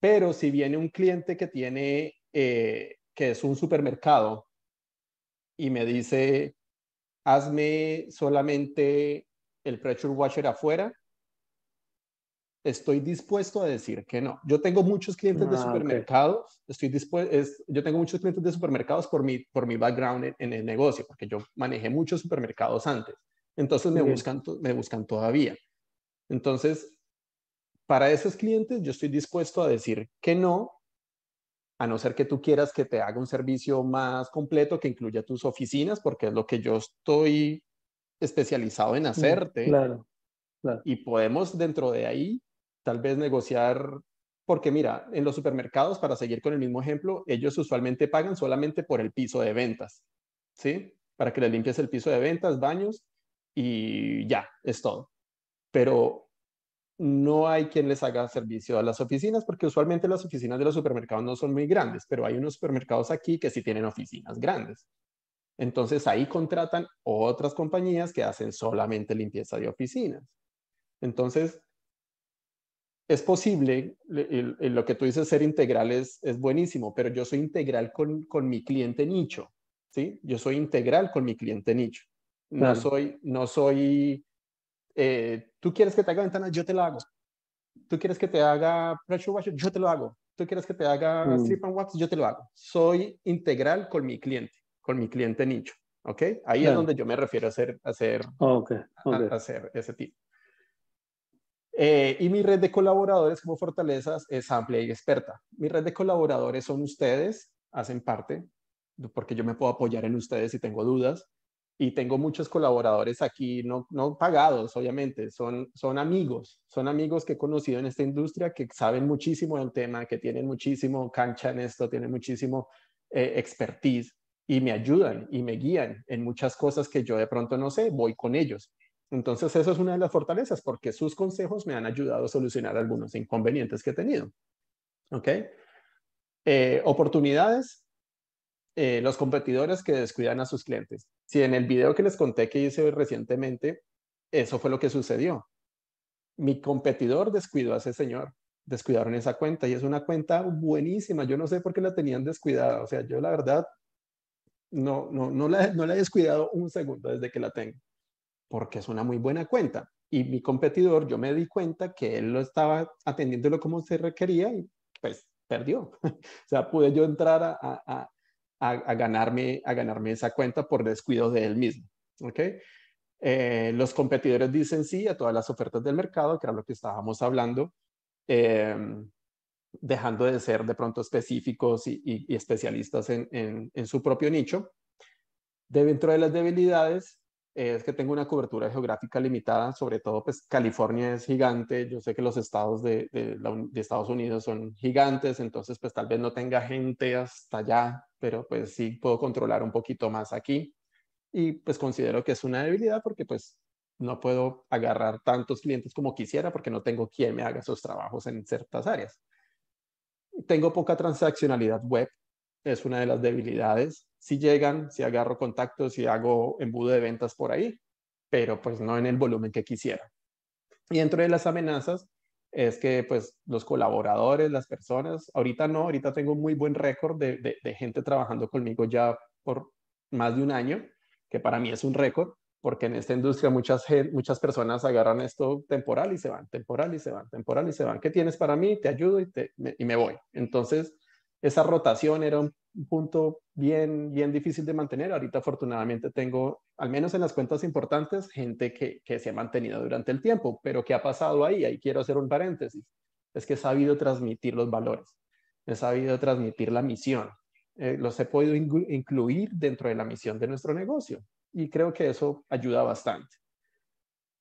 Pero si viene un cliente que tiene, eh, que es un supermercado y me dice, hazme solamente el pressure washer afuera, estoy dispuesto a decir que no. Yo tengo muchos clientes de ah, supermercados, estoy dispuesto, yo tengo muchos clientes de supermercados por mi, por mi background en, el negocio, porque yo manejé muchos supermercados antes. Entonces me, buscan, me buscan todavía. Entonces, para esos clientes yo estoy dispuesto a decir que no a no ser que tú quieras que te haga un servicio más completo que incluya tus oficinas, porque es lo que yo estoy especializado en mm, hacerte. Claro, claro. Y podemos dentro de ahí tal vez negociar, porque mira, en los supermercados, para seguir con el mismo ejemplo, ellos usualmente pagan solamente por el piso de ventas, ¿sí? Para que le limpies el piso de ventas, baños y ya, es todo. Pero no hay quien les haga servicio a las oficinas, porque usualmente las oficinas de los supermercados no son muy grandes, pero hay unos supermercados aquí que sí tienen oficinas grandes. Entonces ahí contratan otras compañías que hacen solamente limpieza de oficinas. Entonces, es posible, lo que tú dices, ser integral es, buenísimo, pero yo soy integral con, mi cliente nicho, ¿sí? Yo soy integral con mi cliente nicho. No soy, no soy eh, tú quieres que te haga ventanas, yo te la hago. Tú quieres que te haga pressure washer, yo te lo hago. Tú quieres que te haga mm. strip and wax, yo te lo hago. Soy integral con mi cliente, con mi cliente nicho. ¿Ok? Ahí es donde yo me refiero a hacer, hacer, hacer ese tipo. Eh, y mi red de colaboradores como fortalezas es amplia y experta. Mi red de colaboradores son ustedes, hacen parte, porque yo me puedo apoyar en ustedes si tengo dudas y tengo muchos colaboradores aquí, no, no pagados, obviamente, son, son amigos, son amigos que he conocido en esta industria, que saben muchísimo del tema, que tienen muchísimo cancha en esto, tienen muchísimo eh, expertise y me ayudan y me guían en muchas cosas que yo de pronto no sé, voy con ellos. Entonces, eso es una de las fortalezas, porque sus consejos me han ayudado a solucionar algunos inconvenientes que he tenido. ¿Ok? Eh, oportunidades, eh, los competidores que descuidan a sus clientes. Si en el video que les conté que hice recientemente, eso fue lo que sucedió. Mi competidor descuidó a ese señor, descuidaron esa cuenta y es una cuenta buenísima. Yo no sé por qué la tenían descuidada. O sea, yo la verdad no, no, no, la, no la he descuidado un segundo desde que la tengo, porque es una muy buena cuenta. Y mi competidor, yo me di cuenta que él lo estaba atendiéndolo como se requería y pues perdió. o sea, pude yo entrar a, a, ganarme, a ganarme esa cuenta por descuido de él mismo. Eh, los competidores dicen sí a todas las ofertas del mercado, que era lo que estábamos hablando, eh, dejando de ser de pronto específicos y, especialistas en, su propio nicho. De dentro de las debilidades, eh, es que tengo una cobertura geográfica limitada, sobre todo pues California es gigante, yo sé que los estados de, Estados Unidos son gigantes, entonces pues tal vez no tenga gente hasta allá, pero pues sí puedo controlar un poquito más aquí y pues considero que es una debilidad porque pues no puedo agarrar tantos clientes como quisiera porque no tengo quien me haga esos trabajos en ciertas áreas. Tengo poca transaccionalidad web, es una de las debilidades si llegan, si agarro contactos si hago embudo de ventas por ahí, pero pues no en el volumen que quisiera. Y dentro de las amenazas es que pues los colaboradores, las personas, ahorita no, ahorita tengo muy buen récord de, gente trabajando conmigo ya por más de un año, que para mí es un récord, porque en esta industria muchas, muchas personas agarran esto temporal y se van, temporal y se van, temporal y se van. ¿Qué tienes para mí? Te ayudo y me voy. Entonces, esa rotación era un punto bien, bien difícil de mantener. Ahorita afortunadamente tengo, al menos en las cuentas importantes, gente que, se ha mantenido durante el tiempo, pero ¿qué ha pasado ahí? Ahí quiero hacer un paréntesis. Es que he sabido transmitir los valores, he sabido transmitir la misión, eh, los he podido incluir dentro de la misión de nuestro negocio y creo que eso ayuda bastante.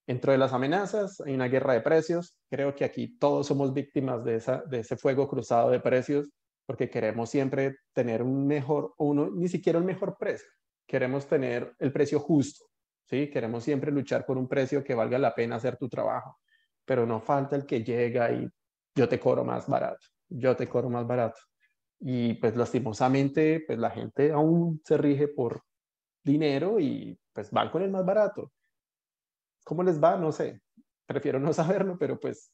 Dentro de las amenazas hay una guerra de precios. Creo que aquí todos somos víctimas de, de ese fuego cruzado de precios porque queremos siempre tener un mejor, uno, ni siquiera el mejor precio, queremos tener el precio justo, ¿sí? Queremos siempre luchar por un precio que valga la pena hacer tu trabajo, pero no falta el que llega y yo te cobro más barato, yo te cobro más barato. Y pues lastimosamente, pues la gente aún se rige por dinero y pues van con el más barato. ¿Cómo les va? No sé. Prefiero no saberlo, pero pues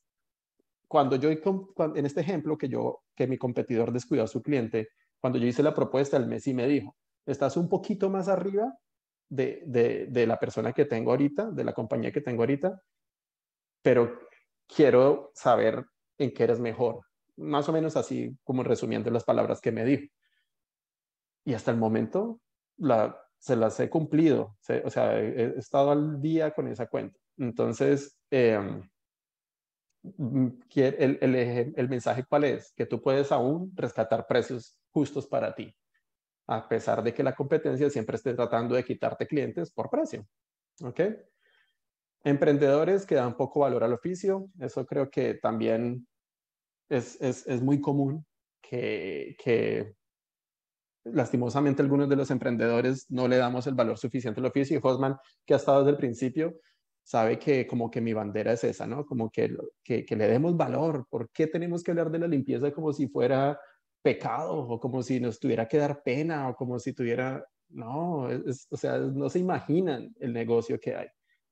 cuando yo, en este ejemplo que yo, que mi competidor descuidó a su cliente, cuando yo hice la propuesta, el Messi me dijo, estás un poquito más arriba de, de, la persona que tengo ahorita, de la compañía que tengo ahorita, pero quiero saber en qué eres mejor. Más o menos así como resumiendo las palabras que me dijo. Y hasta el momento la, se las he cumplido, o sea, he, estado al día con esa cuenta. Entonces, em, Mm, el, el, mensaje cuál es? Que tú puedes aún rescatar precios justos para ti, a pesar de que la competencia siempre esté tratando de quitarte clientes por precio. ¿Ok? Emprendedores que dan poco valor al oficio, eso creo que también es, muy común que, que lastimosamente algunos de los emprendedores no le damos el valor suficiente al oficio y Hosman, que ha estado desde el principio, sabe que como que mi bandera es esa, ¿no? Como que, que, le demos valor. ¿Por qué tenemos que hablar de la limpieza como si fuera pecado o como si nos tuviera que dar pena o como si tuviera... No, o sea, no se imaginan el negocio que hay.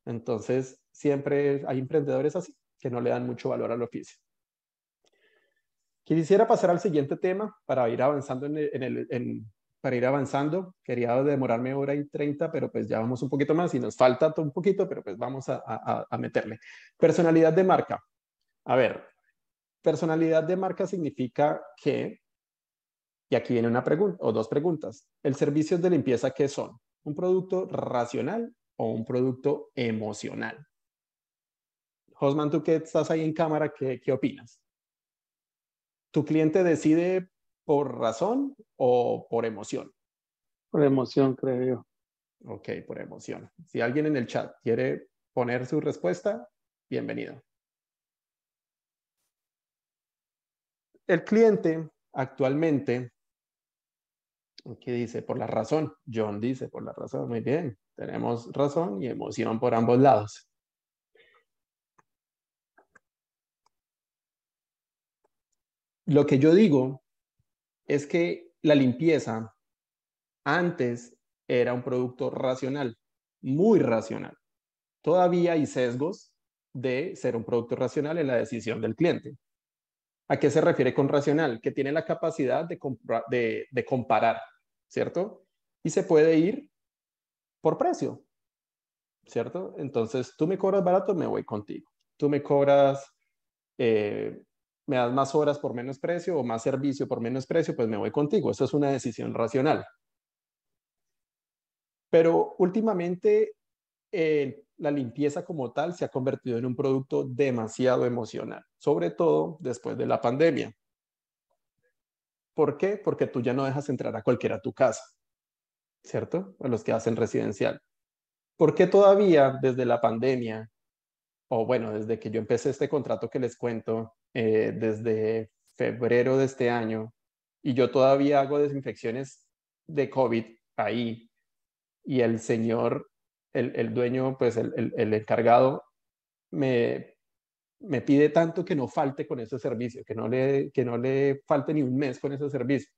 Entonces, siempre hay emprendedores así, que no le dan mucho valor al oficio. Quisiera pasar al siguiente tema para ir avanzando en, el, en, para ir avanzando. Quería demorarme hora y 30, pero pues ya vamos un poquito más y nos falta un poquito, pero pues vamos a, meterle. Personalidad de marca. A ver, personalidad de marca significa que, y aquí viene una pregunta o dos preguntas, el servicio de limpieza, ¿qué son? ¿Un producto racional o un producto emocional? Josman, tú que estás ahí en cámara, ¿qué, qué opinas? ¿Tu cliente decide por razón o por emoción? Por emoción, creo yo. Ok, por emoción. Si alguien en el chat quiere poner su respuesta, bienvenido. El cliente actualmente, ¿Qué dice, por la razón. John dice, por la razón. Muy bien, tenemos razón y emoción por ambos lados. Lo que yo digo es que la limpieza antes era un producto racional, muy racional. Todavía hay sesgos de ser un producto racional en la decisión del cliente. ¿A qué se refiere con racional? Que tiene la capacidad de, comparar, ¿cierto? Y se puede ir por precio, ¿cierto? Entonces, tú me cobras barato, me voy contigo. Tú me cobras eh, me das más horas por menos precio o más servicio por menos precio, pues me voy contigo. Eso es una decisión racional. Pero últimamente eh, la limpieza como tal se ha convertido en un producto demasiado emocional, sobre todo después de la pandemia. ¿Por qué? Porque tú ya no dejas entrar a cualquiera a tu casa, ¿cierto? A los que hacen residencial. ¿Por qué todavía desde la pandemia, o bueno, desde que yo empecé este contrato que les cuento, eh, desde febrero de este año y yo todavía hago desinfecciones de COVID ahí y el señor, el, el dueño, pues el, el, encargado me, me, pide tanto que no falte con ese servicio, que no, le, que no le falte ni un mes con ese servicio,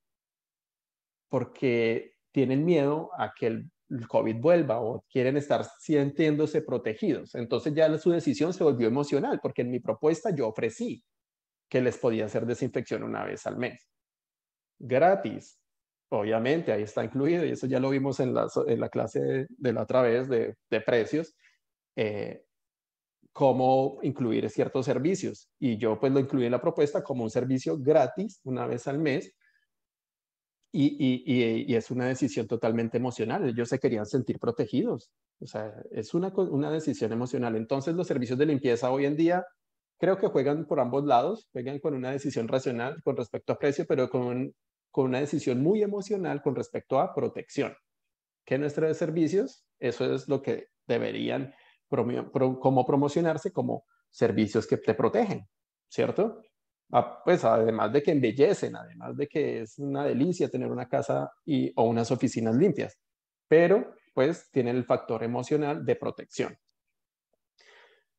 porque tienen miedo a que el, COVID vuelva o quieren estar sintiéndose protegidos. Entonces ya su decisión se volvió emocional, porque en mi propuesta yo ofrecí que les podía hacer desinfección una vez al mes. Gratis. Obviamente, ahí está incluido y eso ya lo vimos en la, clase de, la otra vez de, precios. Eh, cómo incluir ciertos servicios. Y yo pues lo incluí en la propuesta como un servicio gratis una vez al mes. Y, es una decisión totalmente emocional. Ellos se querían sentir protegidos. O sea, es una, una decisión emocional. Entonces los servicios de limpieza hoy en día creo que juegan por ambos lados, juegan con una decisión racional con respecto a precio, pero con, con una decisión muy emocional con respecto a protección. Que nuestros servicios, eso es lo que deberían como promocionarse como servicios que te protegen, ¿cierto? Ah, pues además de que embellecen, además de que es una delicia tener una casa o unas oficinas limpias, pero pues tienen el factor emocional de protección.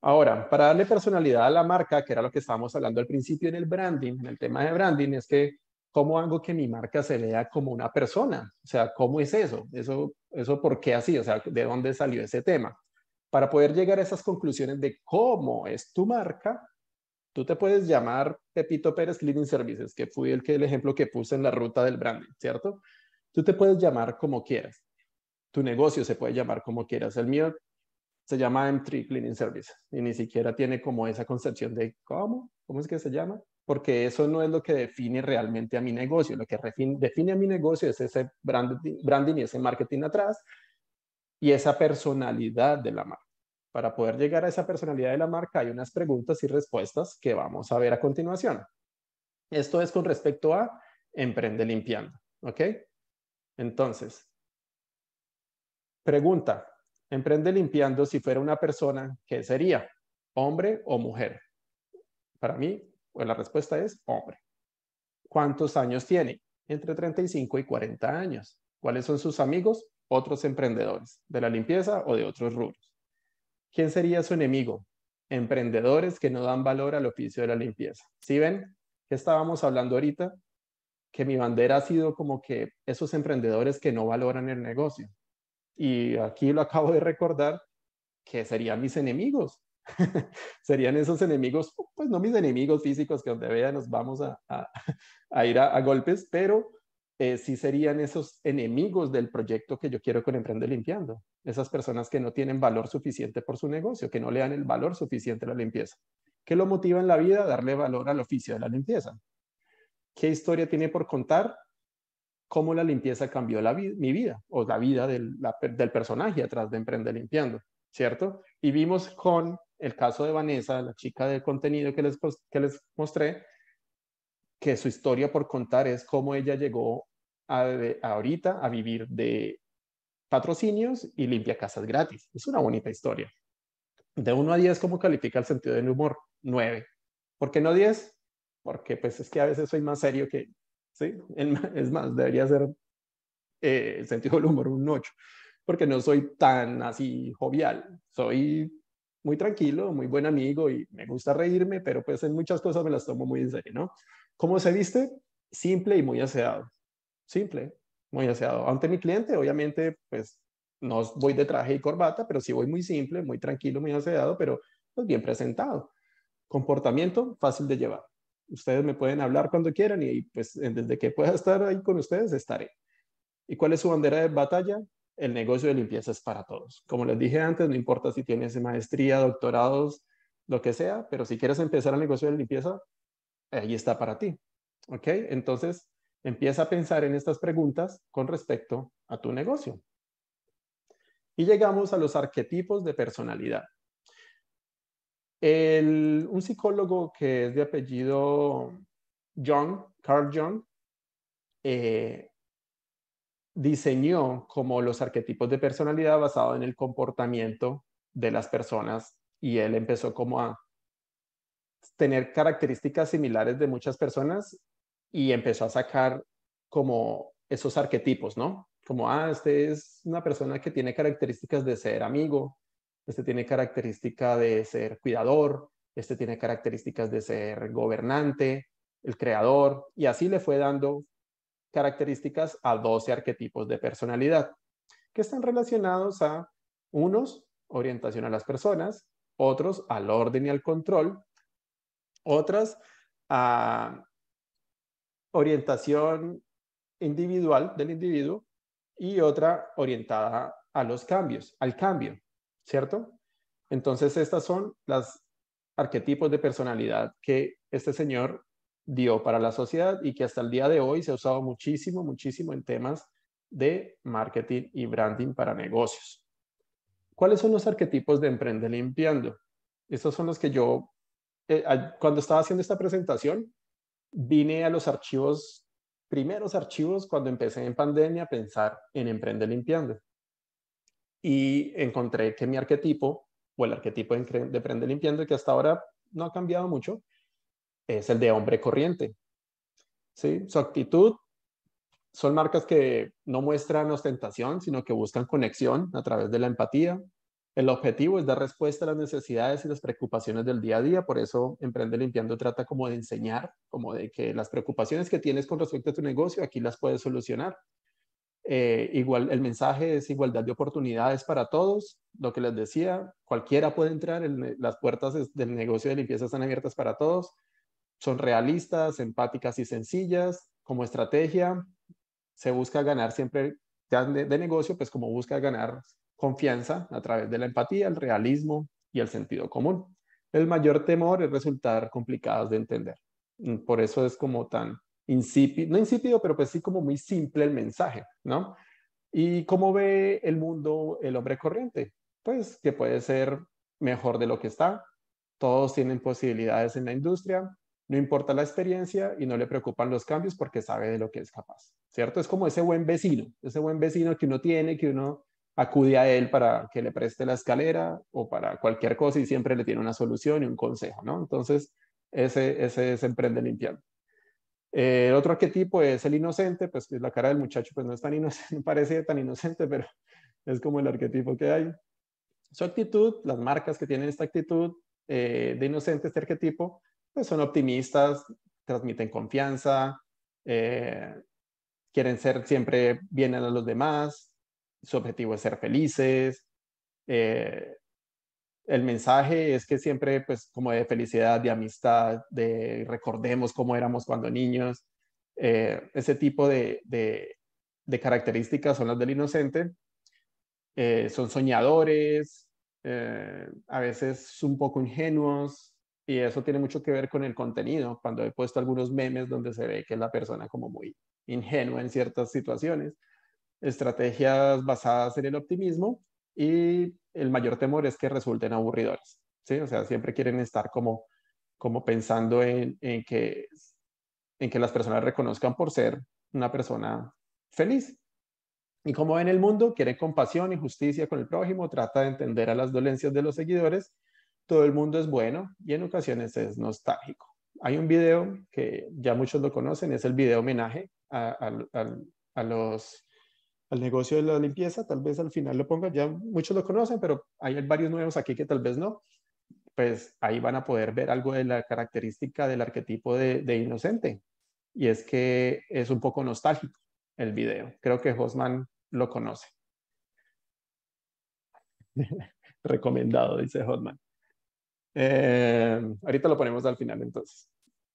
Ahora, para darle personalidad a la marca, que era lo que estábamos hablando al principio en el branding, en el tema de branding, es que cómo hago que mi marca se vea como una persona, o sea, cómo es eso, eso, eso por qué así, o sea, de dónde salió ese tema. Para poder llegar a esas conclusiones de cómo es tu marca, tú te puedes llamar Pepito Pérez Cleaning Services, que fue el, que, el ejemplo que puse en la ruta del branding, ¿cierto? Tú te puedes llamar como quieras. Tu negocio se puede llamar como quieras. El mío se llama M3 Cleaning Service y ni siquiera tiene como esa concepción de cómo, cómo es que se llama, porque eso no es lo que define realmente a mi negocio. Lo que define a mi negocio es ese branding, branding y ese marketing atrás y esa personalidad de la marca. Para poder llegar a esa personalidad de la marca hay unas preguntas y respuestas que vamos a ver a continuación. Esto es con respecto a Emprende Limpiando, ¿ok? Entonces, pregunta, Emprende limpiando si fuera una persona, ¿qué sería? ¿Hombre o mujer? Para mí, pues la respuesta es hombre. ¿Cuántos años tiene? Entre 35 y 40 años. ¿Cuáles son sus amigos? Otros emprendedores de la limpieza o de otros rubros. ¿Quién sería su enemigo? Emprendedores que no dan valor al oficio de la limpieza. ¿Sí ven? que estábamos hablando ahorita? Que mi bandera ha sido como que esos emprendedores que no valoran el negocio, y aquí lo acabo de recordar, que serían mis enemigos. serían esos enemigos, pues no mis enemigos físicos que donde vea nos vamos a, ir a, golpes, pero eh, sí serían esos enemigos del proyecto que yo quiero con Emprende Limpiando. Esas personas que no tienen valor suficiente por su negocio, que no le dan el valor suficiente a la limpieza. ¿Qué lo motiva en la vida? Darle valor al oficio de la limpieza. ¿Qué historia tiene por contar? cómo la limpieza cambió mi vida o la vida del, del personaje atrás de emprender Limpiando, ¿cierto? Y vimos con el caso de Vanessa, la chica del contenido que les, que les mostré, que su historia por contar es cómo ella llegó a, ahorita a vivir de patrocinios y limpia casas gratis. Es una bonita historia. De 1 a 10, ¿cómo califica el sentido del humor? 9. ¿Por qué no 10? Porque pues es que a veces soy más serio que, ¿sí? Es más, debería ser eh, el sentido del humor un 8, porque no soy tan así jovial, soy muy tranquilo, muy buen amigo y me gusta reírme, pero pues en muchas cosas me las tomo muy en serio, ¿no? ¿Cómo se viste? Simple y muy aseado, simple, muy aseado. Ante mi cliente, obviamente, pues no voy de traje y corbata, pero sí voy muy simple, muy tranquilo, muy aseado, pero pues bien presentado. Comportamiento fácil de llevar ustedes me pueden hablar cuando quieran y pues desde que pueda estar ahí con ustedes estaré. ¿Y cuál es su bandera de batalla? El negocio de limpieza es para todos. Como les dije antes, no importa si tienes maestría, doctorados, lo que sea, pero si quieres empezar el negocio de limpieza, ahí está para ti. ¿Ok? Entonces, empieza a pensar en estas preguntas con respecto a tu negocio. Y llegamos a los arquetipos de personalidad un psicólogo que es de apellido John, Carl Jung, eh, diseñó como los arquetipos de personalidad basado en el comportamiento de las personas y él empezó como a tener características similares de muchas personas y empezó a sacar como esos arquetipos, ¿no? Como, ah, este es una persona que tiene características de ser amigo, este tiene característica de ser cuidador, este tiene características de ser gobernante, el creador, y así le fue dando características a 12 arquetipos de personalidad, que están relacionados a unos, orientación a las personas, otros al orden y al control, otras a orientación individual del individuo y otra orientada a los cambios, al cambio. ¿cierto? Entonces, estas son los arquetipos de personalidad que este señor dio para la sociedad y que hasta el día de hoy se ha usado muchísimo, muchísimo en temas de marketing y branding para negocios. ¿Cuáles son los arquetipos de Emprende Limpiando? Estos son los que yo, eh, cuando estaba haciendo esta presentación, vine a los archivos, primeros archivos, cuando empecé en pandemia a pensar en Emprende Limpiando y encontré que mi arquetipo, o el arquetipo de Prende Limpiando, que hasta ahora no ha cambiado mucho, es el de hombre corriente. ¿Sí? Su actitud son marcas que no muestran ostentación, sino que buscan conexión a través de la empatía. El objetivo es dar respuesta a las necesidades y las preocupaciones del día a día, por eso Emprende Limpiando trata como de enseñar, como de que las preocupaciones que tienes con respecto a tu negocio, aquí las puedes solucionar. Eh, igual, el mensaje es igualdad de oportunidades para todos. Lo que les decía, cualquiera puede entrar, las puertas del negocio de limpieza están abiertas para todos. Son realistas, empáticas y sencillas. Como estrategia, se busca ganar siempre de, de negocio, pues como busca ganar confianza a través de la empatía, el realismo y el sentido común. El mayor temor es resultar complicadas de entender. Mm, por eso es como tan no insípido, pero pues sí como muy simple el mensaje, ¿no? ¿Y cómo ve el mundo el hombre corriente? Pues que puede ser mejor de lo que está, todos tienen posibilidades en la industria, no importa la experiencia y no le preocupan los cambios porque sabe de lo que es capaz, ¿cierto? Es como ese buen vecino, ese buen vecino que uno tiene, que uno acude a él para que le preste la escalera o para cualquier cosa y siempre le tiene una solución y un consejo, ¿no? Entonces, ese, ese es Emprende Limpiando. Eh, el otro arquetipo es el inocente, pues la cara del muchacho pues no es tan inocente, parece tan inocente, pero es como el arquetipo que hay. Su actitud, las marcas que tienen esta actitud eh, de inocente, este arquetipo, pues son optimistas, transmiten confianza, eh, quieren ser siempre bien a los demás, su objetivo es ser felices, eh, el mensaje es que siempre, pues, como de felicidad, de amistad, de recordemos cómo éramos cuando niños, eh, ese tipo de, de, características son las del inocente. Eh, son soñadores, eh, a veces un poco ingenuos, y eso tiene mucho que ver con el contenido. Cuando he puesto algunos memes donde se ve que es la persona como muy ingenua en ciertas situaciones, estrategias basadas en el optimismo y el mayor temor es que resulten aburridos, ¿sí? O sea, siempre quieren estar como, como pensando en, que, en que las personas reconozcan por ser una persona feliz. Y como ven el mundo, quieren compasión y justicia con el prójimo, trata de entender a las dolencias de los seguidores, todo el mundo es bueno y en ocasiones es nostálgico. Hay un video que ya muchos lo conocen, es el video homenaje a los el negocio de la limpieza, tal vez al final lo pongan, ya muchos lo conocen, pero hay varios nuevos aquí que tal vez no, pues ahí van a poder ver algo de la característica del arquetipo de, inocente, y es que es un poco nostálgico el video, creo que Hosman lo conoce. Recomendado, dice Hosman eh, ahorita lo ponemos al final entonces.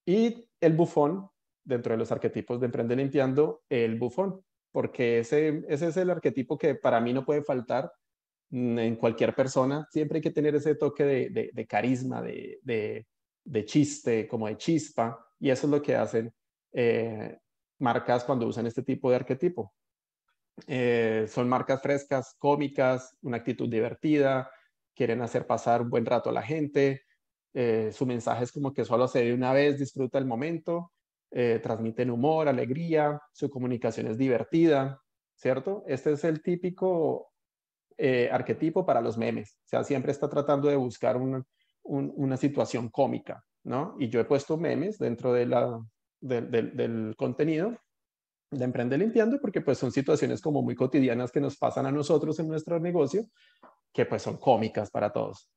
Y el bufón, dentro de los arquetipos de Emprende Limpiando, el bufón porque ese, es el arquetipo que para mí no puede faltar mm, en cualquier persona. Siempre hay que tener ese toque de, carisma, de, chiste, como de chispa, y eso es lo que hacen eh, marcas cuando usan este tipo de arquetipo. Eh, son marcas frescas, cómicas, una actitud divertida, quieren hacer pasar un buen rato a la gente. Eh, su mensaje es como que solo se ve una vez, disfruta el momento eh, transmiten humor, alegría, su comunicación es divertida, ¿cierto? Este es el típico eh, arquetipo para los memes, o sea, siempre está tratando de buscar una situación cómica, ¿no? Y yo he puesto memes dentro de la, del contenido de Emprende Limpiando porque pues son situaciones como muy cotidianas que nos pasan a nosotros en nuestro negocio que pues son cómicas para todos.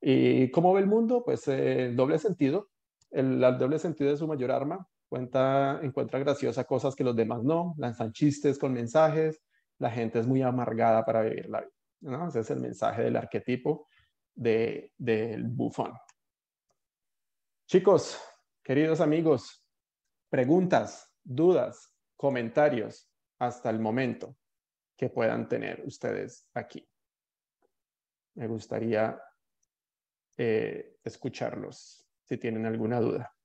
¿Y cómo ve el mundo? Pues eh, doble sentido. El, el doble sentido es su mayor arma cuenta, encuentra graciosa cosas que los demás no, lanzan chistes con mensajes, la gente es muy amargada para vivir la vida. Ese es el mensaje del arquetipo de, del bufón. Chicos, queridos amigos, preguntas, dudas, comentarios hasta el momento que puedan tener ustedes aquí. Me gustaría eh, escucharlos si tienen alguna duda.